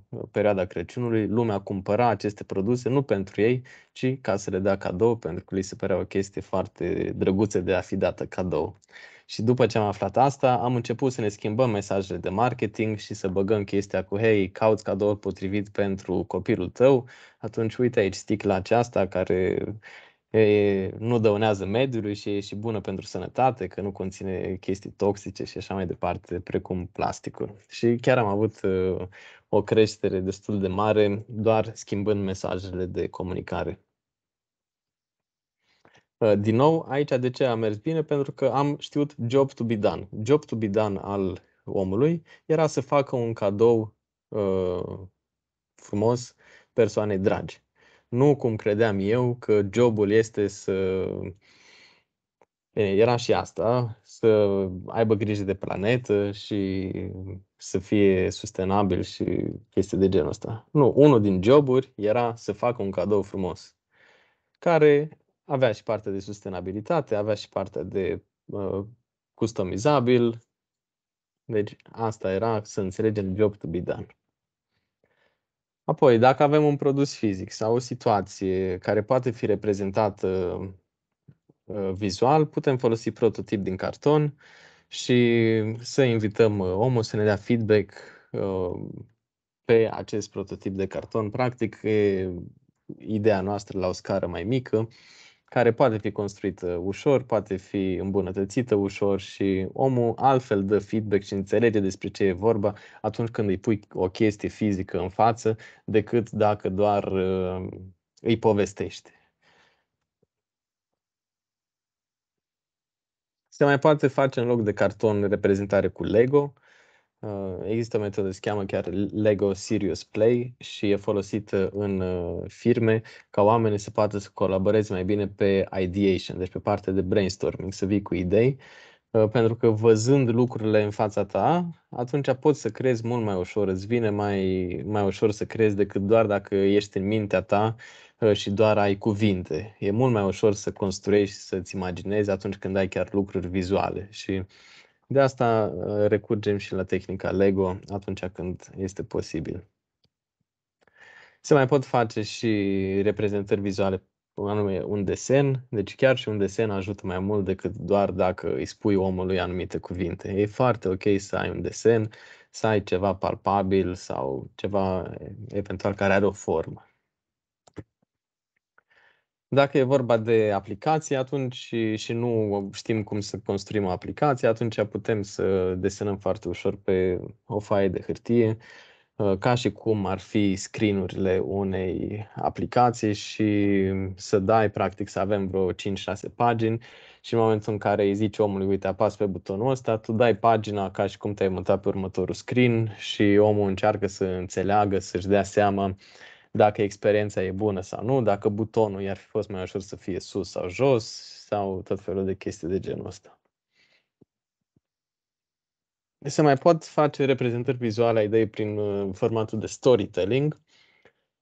uh, perioada Crăciunului, lumea cumpăra aceste produse nu pentru ei, ci ca să le dea cadou, pentru că li se părea o chestie foarte drăguță de a fi dată cadou. Și după ce am aflat asta, am început să ne schimbăm mesajele de marketing și să băgăm chestia cu, hei, cauți cadou potrivit pentru copilul tău, atunci uite aici sticla aceasta care e, nu dăunează mediului și e și bună pentru sănătate, că nu conține chestii toxice și așa mai departe, precum plasticul. Și chiar am avut uh, o creștere destul de mare doar schimbând mesajele de comunicare. Uh, din nou, aici de ce a mers bine? Pentru că am știut job to be done. Job to be done al omului era să facă un cadou uh, frumos persoanei dragi. Nu cum credeam eu că jobul este să Bine, era și asta, să aibă grijă de planetă și să fie sustenabil și chestii de genul ăsta. Nu, unul din joburi era să facă un cadou frumos, care avea și parte de sustenabilitate, avea și parte de uh, customizabil. Deci asta era să înțelegem job to be done. Apoi, dacă avem un produs fizic sau o situație care poate fi reprezentată uh, vizual, putem folosi prototip din carton și să invităm uh, omul să ne dea feedback ă, pe acest prototip de carton. Practic, e ideea noastră la o scară mai mică care poate fi construită uh, ușor, poate fi îmbunătățită ușor și omul altfel dă feedback și înțelege despre ce e vorba atunci când îi pui o chestie fizică în față decât dacă doar uh, îi povestești. Se mai poate face în loc de carton reprezentare cu Lego, Uh, există o metodă, se cheamă chiar Lego Serious Play și e folosită uh, în uh, firme ca oamenii să poată să colaboreze mai bine pe ideation, deci pe partea de brainstorming, să vii cu idei, pentru că văzând lucrurile în fața ta, atunci poți să crezi mult mai ușor, îți vine mai, mai ușor să crezi decât doar dacă ești în mintea ta și doar ai cuvinte. E mult mai ușor să construiești, să-ți imaginezi atunci când ai chiar lucruri vizuale și uh, de asta uh, recurgem și la tehnica Lego atunci când este posibil. Se mai pot face și reprezentări vizuale, anume un desen, deci chiar și un desen ajută mai mult decât doar dacă îi spui omului anumite cuvinte. E foarte ok să ai un desen, să ai ceva palpabil sau ceva eventual care are o formă. Dacă e vorba de aplicații, atunci și nu știm cum să construim o aplicație, atunci putem să desenăm foarte ușor pe o faie de hârtie, uh, ca și cum ar fi screen-urile unei aplicații și să dai, practic, să avem vreo 5-6 pagini și în momentul în care îi zici omului, uite, apas pe butonul ăsta, tu dai pagina ca și cum te-ai mutat pe următorul screen și omul încearcă să înțeleagă, să-și dea seama uh, dacă experiența e bună sau nu, dacă butonul i-ar fi fost mai ușor să fie sus sau jos sau tot felul de chestii de genul ăsta. Se mai pot face reprezentări vizuale a ideii prin uh, formatul de storytelling,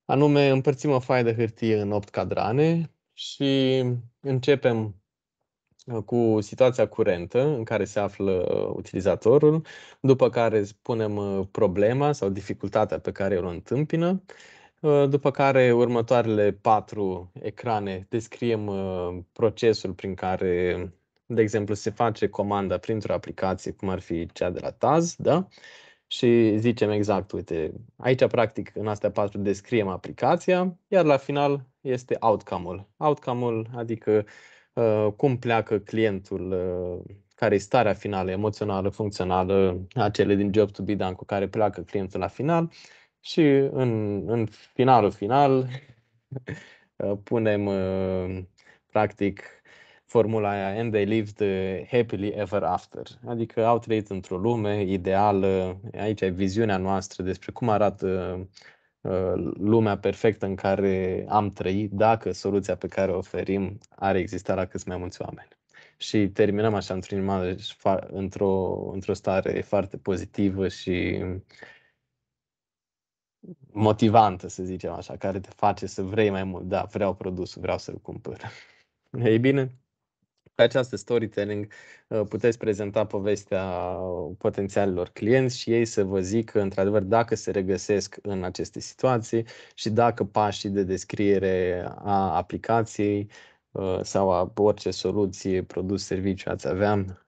anume împărțim o foaie de hârtie în 8 cadrane și începem uh, cu situația curentă în care se află uh, utilizatorul, după care spunem problema sau dificultatea pe care o întâmpină Ă, după care următoarele patru ecrane descriem ă, procesul prin care, de exemplu, se face comanda printr-o aplicație, cum ar fi cea de la Taz, da? Și zicem exact, uite, aici practic în astea patru descriem aplicația, iar la final este outcome-ul. Outcome-ul adică ă, cum pleacă clientul, care e starea finală, emoțională, funcțională, acele din job to be done cu care pleacă clientul la final, și în, în finalul final uh, punem uh, practic formula aia and they lived happily ever after. Adică au trăit într-o lume ideală, aici e viziunea noastră despre cum arată uh, lumea perfectă în care am trăit, dacă soluția pe care o oferim are exista la câți mai mulți oameni. Și terminăm așa într-o, într-o, într-o stare foarte pozitivă și motivantă, să zicem așa, care te face să vrei mai mult, da, vreau produsul, vreau să-l cumpăr. Ei bine, pe această storytelling uh, puteți prezenta povestea uh, potențialilor clienți și ei să vă zică, într-adevăr, dacă se regăsesc în aceste situații și dacă pașii de descriere a aplicației uh, sau a orice soluție, produs, serviciu ați avea,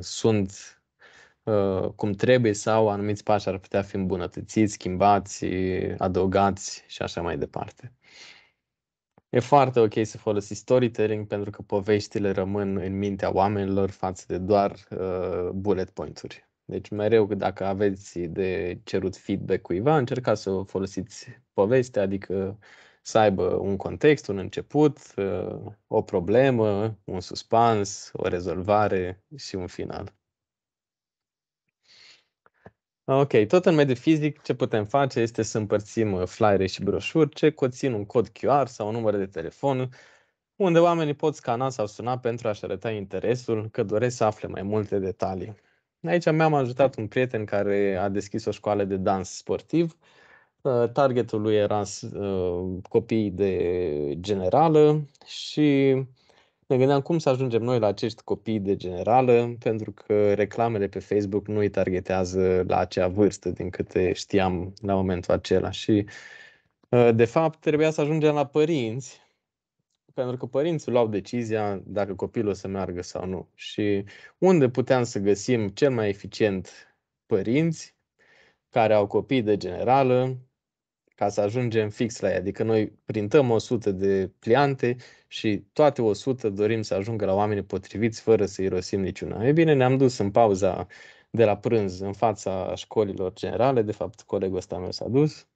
sunt Uh, cum trebuie sau anumiți pași ar putea fi îmbunătățiți, schimbați, adăugați și așa mai departe. E foarte ok să folosiți storytelling pentru că poveștile rămân în mintea oamenilor față de doar uh, bullet point-uri. Deci mereu dacă aveți de cerut feedback cuiva, încercați să folosiți povestea, adică să aibă un context, un început, uh, o problemă, un suspans, o rezolvare și un final. Ok, tot în mediul fizic ce putem face este să împărțim uh, flyere și broșuri ce conțin un cod QR sau un număr de telefon unde oamenii pot scana sau suna pentru a-și arăta interesul că doresc să afle mai multe detalii. Aici mi-am ajutat un prieten care a deschis o școală de dans sportiv. Uh, targetul lui era uh, copiii de generală și ne gândeam cum să ajungem noi la acești copii de generală, pentru că reclamele pe Facebook nu îi targetează la acea vârstă, din câte știam la momentul acela. Și, ă, de fapt, trebuia să ajungem la părinți, pentru că părinții luau decizia dacă copilul o să meargă sau nu. Și unde puteam să găsim cel mai eficient părinți care au copii de generală, ca să ajungem fix la ea. Adică noi printăm 100 de pliante și toate 100 dorim să ajungă la oamenii potriviți fără să irosim niciuna. E bine, ne-am dus în pauza de la prânz în fața școlilor generale, de fapt colegul ăsta meu s-a dus,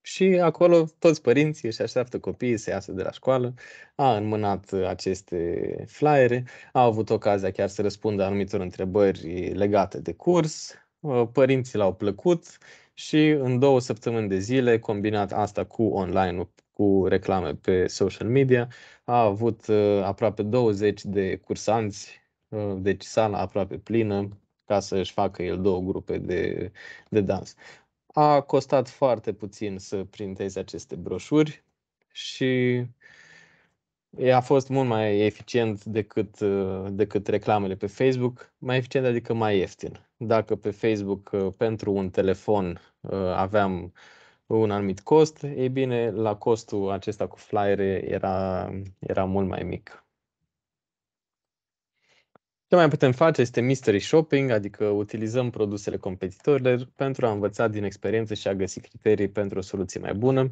și acolo toți părinții își așteaptă copiii să iasă de la școală, a înmânat aceste flyere, a avut ocazia chiar să răspundă anumitor întrebări legate de curs, părinții l-au plăcut, și în două săptămâni de zile, combinat asta cu online cu reclame pe social media, a avut uh, aproape 20 de cursanți, uh, deci sala aproape plină, ca să își facă el două grupe de, de dans. A costat foarte puțin să printeze aceste broșuri și a fost mult mai eficient decât, uh, decât reclamele pe Facebook, mai eficient adică mai ieftin. Dacă pe Facebook uh, pentru un telefon uh, aveam un anumit cost, e bine, la costul acesta cu flyere era, era mult mai mic. Ce mai putem face este mystery shopping, adică utilizăm produsele competitorilor pentru a învăța din experiență și a găsi criterii pentru o soluție mai bună.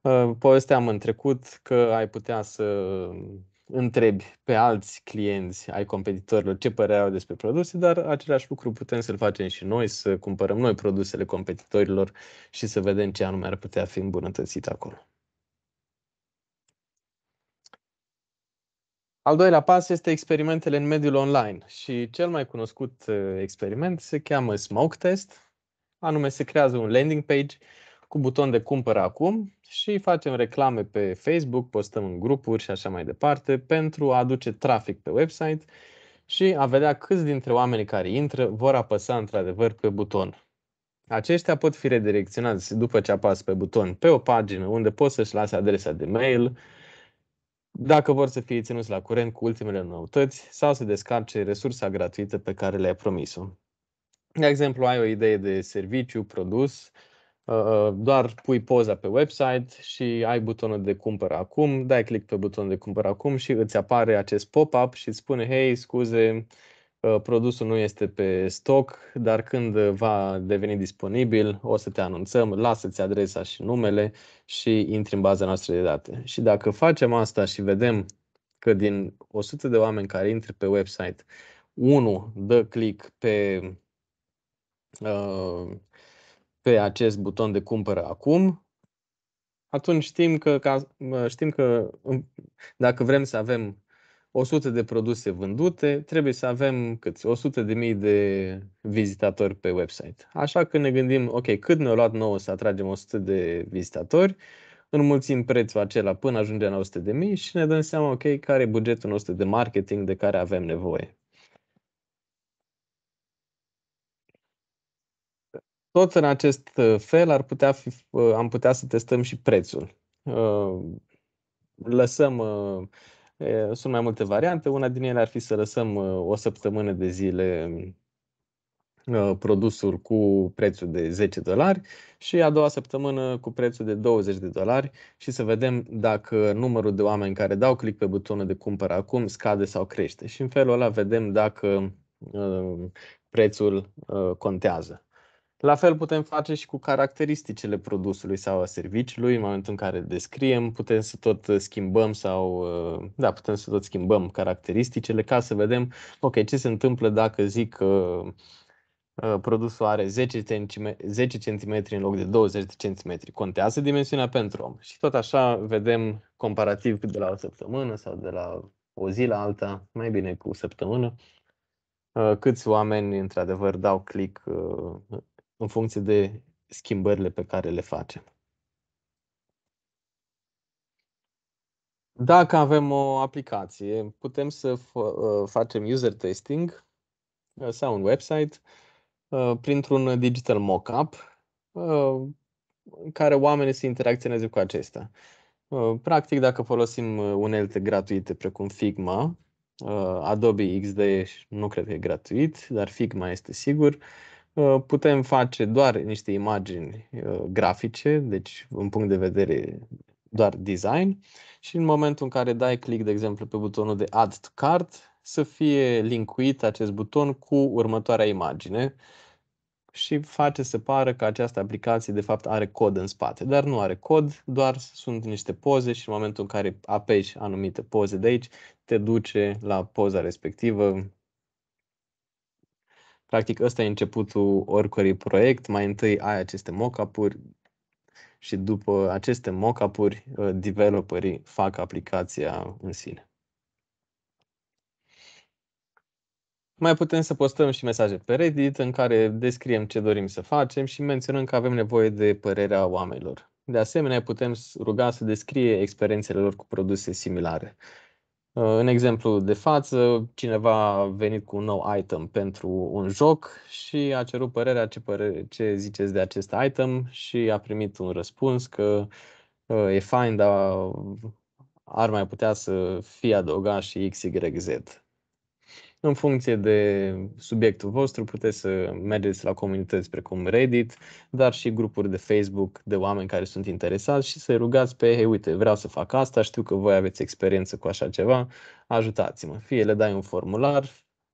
Uh, povesteam în trecut că ai putea să întrebi pe alți clienți ai competitorilor ce părere au despre produse, dar același lucru putem să-l facem și noi, să cumpărăm noi produsele competitorilor și să vedem ce anume ar putea fi îmbunătățit acolo. Al doilea pas este experimentele în mediul online și cel mai cunoscut uh, experiment se cheamă smoke test, anume se creează un landing page cu buton de cumpăr acum și facem reclame pe Facebook, postăm în grupuri și așa mai departe pentru a aduce trafic pe website și a vedea câți dintre oamenii care intră vor apăsa într-adevăr pe buton. Aceștia pot fi redirecționați după ce apas pe buton pe o pagină unde pot să-și lase adresa de mail, dacă vor să fie ținuți la curent cu ultimele noutăți sau să descarce resursa gratuită pe care le-ai promis-o. De exemplu, ai o idee de serviciu, produs Uh, doar pui poza pe website și ai butonul de cumpăr acum, dai click pe butonul de cumpăr acum și îți apare acest pop-up și îți spune, hei, scuze, uh, produsul nu este pe stoc, dar când va deveni disponibil, o să te anunțăm, lasă-ți adresa și numele și intri în baza noastră de date. Și dacă facem asta și vedem că din 100 de oameni care intră pe website, unul dă click pe uh, pe acest buton de cumpără acum, atunci știm că, ca, știm că um, dacă vrem să avem 100 de produse vândute, trebuie să avem câți? 100 de mii de vizitatori pe website. Așa că ne gândim, ok, cât ne-a luat nouă să atragem 100 de vizitatori, înmulțim prețul acela până ajungem la 100 de mii și ne dăm seama, ok, care e bugetul nostru de marketing de care avem nevoie. Tot în acest uh, fel ar putea fi, uh, am putea să testăm și prețul. Uh, lăsăm, sunt mai multe variante, una din ele ar fi să lăsăm o săptămână de zile produsul cu prețul de 10 dolari și a doua săptămână cu prețul de 20 de dolari și să vedem dacă numărul de oameni care dau click pe butonul de cumpăr acum scade sau crește. Și în felul ăla vedem dacă prețul contează. La fel putem face și cu caracteristicile produsului sau a serviciului, în momentul în care descriem, putem să tot schimbăm sau, ă, da, putem să tot schimbăm caracteristicile ca să vedem, ok, ce se întâmplă dacă zic că ă, produsul are 10 cm, în loc de 20 de cm. Contează dimensiunea pentru om. Și tot așa vedem comparativ de la o săptămână sau de la o zi la alta, mai bine cu o săptămână, ă, câți oameni într-adevăr dau click în funcție de schimbările pe care le facem. Dacă avem o aplicație, putem să uh, facem user testing uh, sau un website uh, printr-un digital mock-up, în care oamenii să interacționeze cu acesta. Practic, dacă folosim unelte gratuite precum Figma, Adobe XD nu cred că e gratuit, dar Figma este sigur, Ă, putem face doar niște imagini ă, grafice, deci în punct de vedere doar design și în momentul în care dai click, de exemplu, pe butonul de Add to Cart, să fie linkuit acest buton cu următoarea imagine și face să pară că această aplicație de fapt are cod în spate, dar nu are cod, doar sunt niște poze și în momentul în care apeși anumite poze de aici, te duce la poza respectivă Practic, ăsta e începutul oricărui proiect. Mai întâi ai aceste mock-up-uri și după aceste mock-up-uri, uh, developerii fac aplicația în sine. Mai putem să postăm și mesaje pe Reddit în care descriem ce dorim să facem și menționăm că avem nevoie de părerea oamenilor. De asemenea, putem ruga să descrie experiențele lor cu produse similare. Uh, în exemplu de față, cineva a venit cu un nou item pentru un joc și a cerut părerea ce, părere, ce ziceți de acest item și a primit un răspuns că uh, e fain, dar ar mai putea să fie adăugat și XYZ. În funcție de subiectul vostru, puteți să mergeți la comunități precum Reddit, dar și grupuri de Facebook de oameni care sunt interesați și să-i rugați pe, hei, uite, vreau să fac asta, știu că voi aveți experiență cu așa ceva, ajutați-mă. Fie le dai un formular,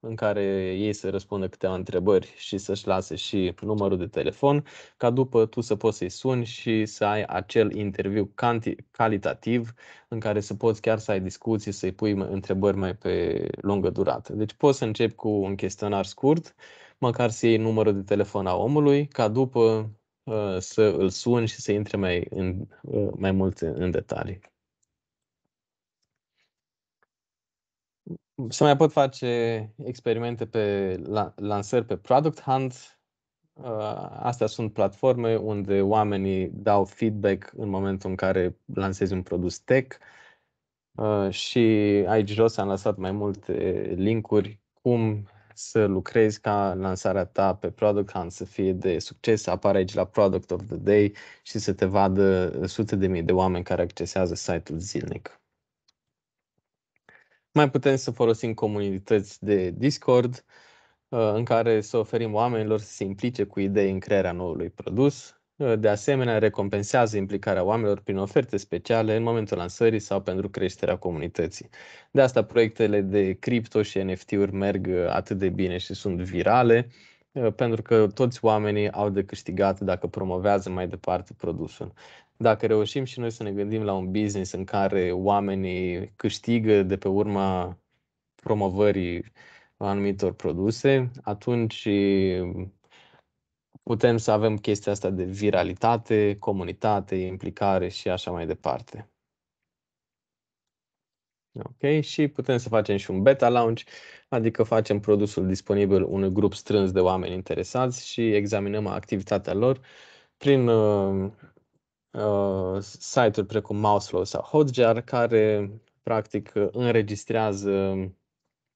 în care ei să răspundă câteva întrebări și să-și lase și numărul de telefon, ca după tu să poți să-i suni și să ai acel interviu canti- calitativ în care să poți chiar să ai discuții, să-i pui întrebări mai pe lungă durată. Deci poți să începi cu un chestionar scurt, măcar să iei numărul de telefon a omului, ca după ă, să îl suni și să intre mai, în, ă, mai mult în detalii. se mai pot face experimente pe lansări pe Product Hunt. Uh, astea sunt platforme unde oamenii dau feedback în momentul în care lansezi un produs tech. Uh, și aici jos am lăsat mai multe linkuri cum să lucrezi ca lansarea ta pe Product Hunt să fie de succes, să apare aici la Product of the Day și să te vadă sute de mii de oameni care accesează site-ul zilnic. Mai putem să folosim comunități de Discord uh, în care să oferim oamenilor să se implice cu idei în crearea noului produs. Uh, de asemenea, recompensează implicarea oamenilor prin oferte speciale în momentul lansării sau pentru creșterea comunității. De asta proiectele de cripto și NFT-uri merg uh, atât de bine și sunt virale, pentru că toți oamenii au de câștigat dacă promovează mai departe produsul dacă reușim și noi să ne gândim la un business în care oamenii câștigă de pe urma promovării anumitor produse, atunci mm, putem să avem chestia asta de viralitate, comunitate, implicare și așa mai departe. Ok, și putem să facem și un beta launch, adică facem produsul disponibil unui grup strâns de oameni interesați și examinăm activitatea lor prin mm, uh, site-uri precum Mouseflow sau Hotjar, care practic înregistrează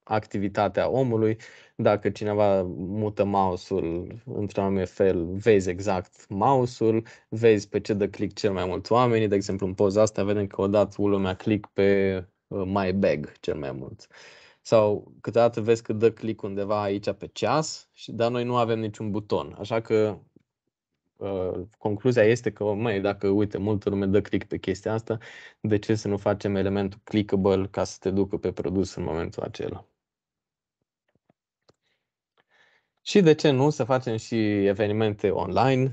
activitatea omului. Dacă cineva mută mouse-ul într-un anume fel, vezi exact mouse-ul, vezi pe ce dă click cel mai mult oamenii. De exemplu, în poza asta vedem că odată lumea click pe uh, my bag cel mai mult. Sau câteodată vezi că dă click undeva aici pe ceas, dar noi nu avem niciun buton. Așa că Ă, concluzia este că, mai dacă, uite, multă lume dă click pe chestia asta, de ce să nu facem elementul clickable ca să te ducă pe produs în momentul acela? Și de ce nu să facem și evenimente online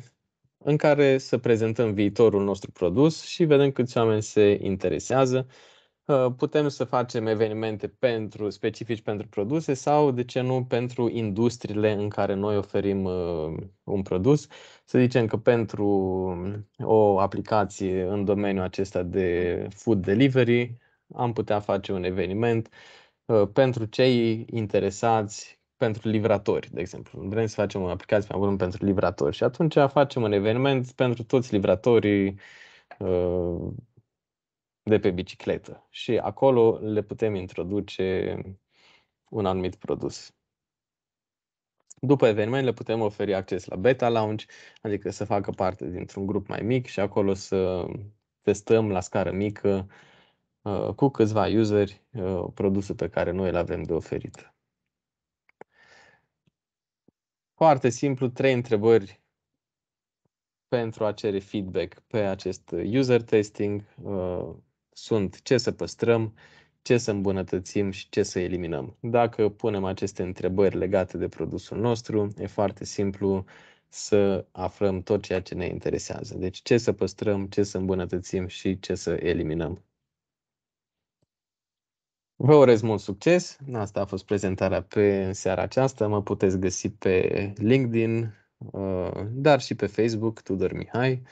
în care să prezentăm viitorul nostru produs și vedem câți oameni se interesează Ă, putem să facem evenimente pentru specifici pentru produse sau, de ce nu, pentru industriile în care noi oferim ă, un produs. Să zicem că pentru o aplicație în domeniul acesta de food delivery am putea face un eveniment ă, pentru cei interesați pentru livratori, de exemplu. Vrem să facem o aplicație mai bună pentru livratori și atunci facem un eveniment pentru toți livratorii uh, de pe bicicletă și acolo le putem introduce un anumit produs. După eveniment le putem oferi acces la beta lounge, adică să facă parte dintr-un grup mai mic și acolo să testăm la scară mică uh, cu câțiva useri uh, produsul pe care noi îl avem de oferit. Foarte simplu, trei întrebări pentru a cere feedback pe acest user testing uh, sunt ce să păstrăm, ce să îmbunătățim și ce să eliminăm. Dacă punem aceste întrebări legate de produsul nostru, e foarte simplu să aflăm tot ceea ce ne interesează. Deci ce să păstrăm, ce să îmbunătățim și ce să eliminăm. Vă urez mult succes! Asta a fost prezentarea pe seara aceasta. Mă puteți găsi pe LinkedIn, uh, dar și pe Facebook, Tudor Mihai.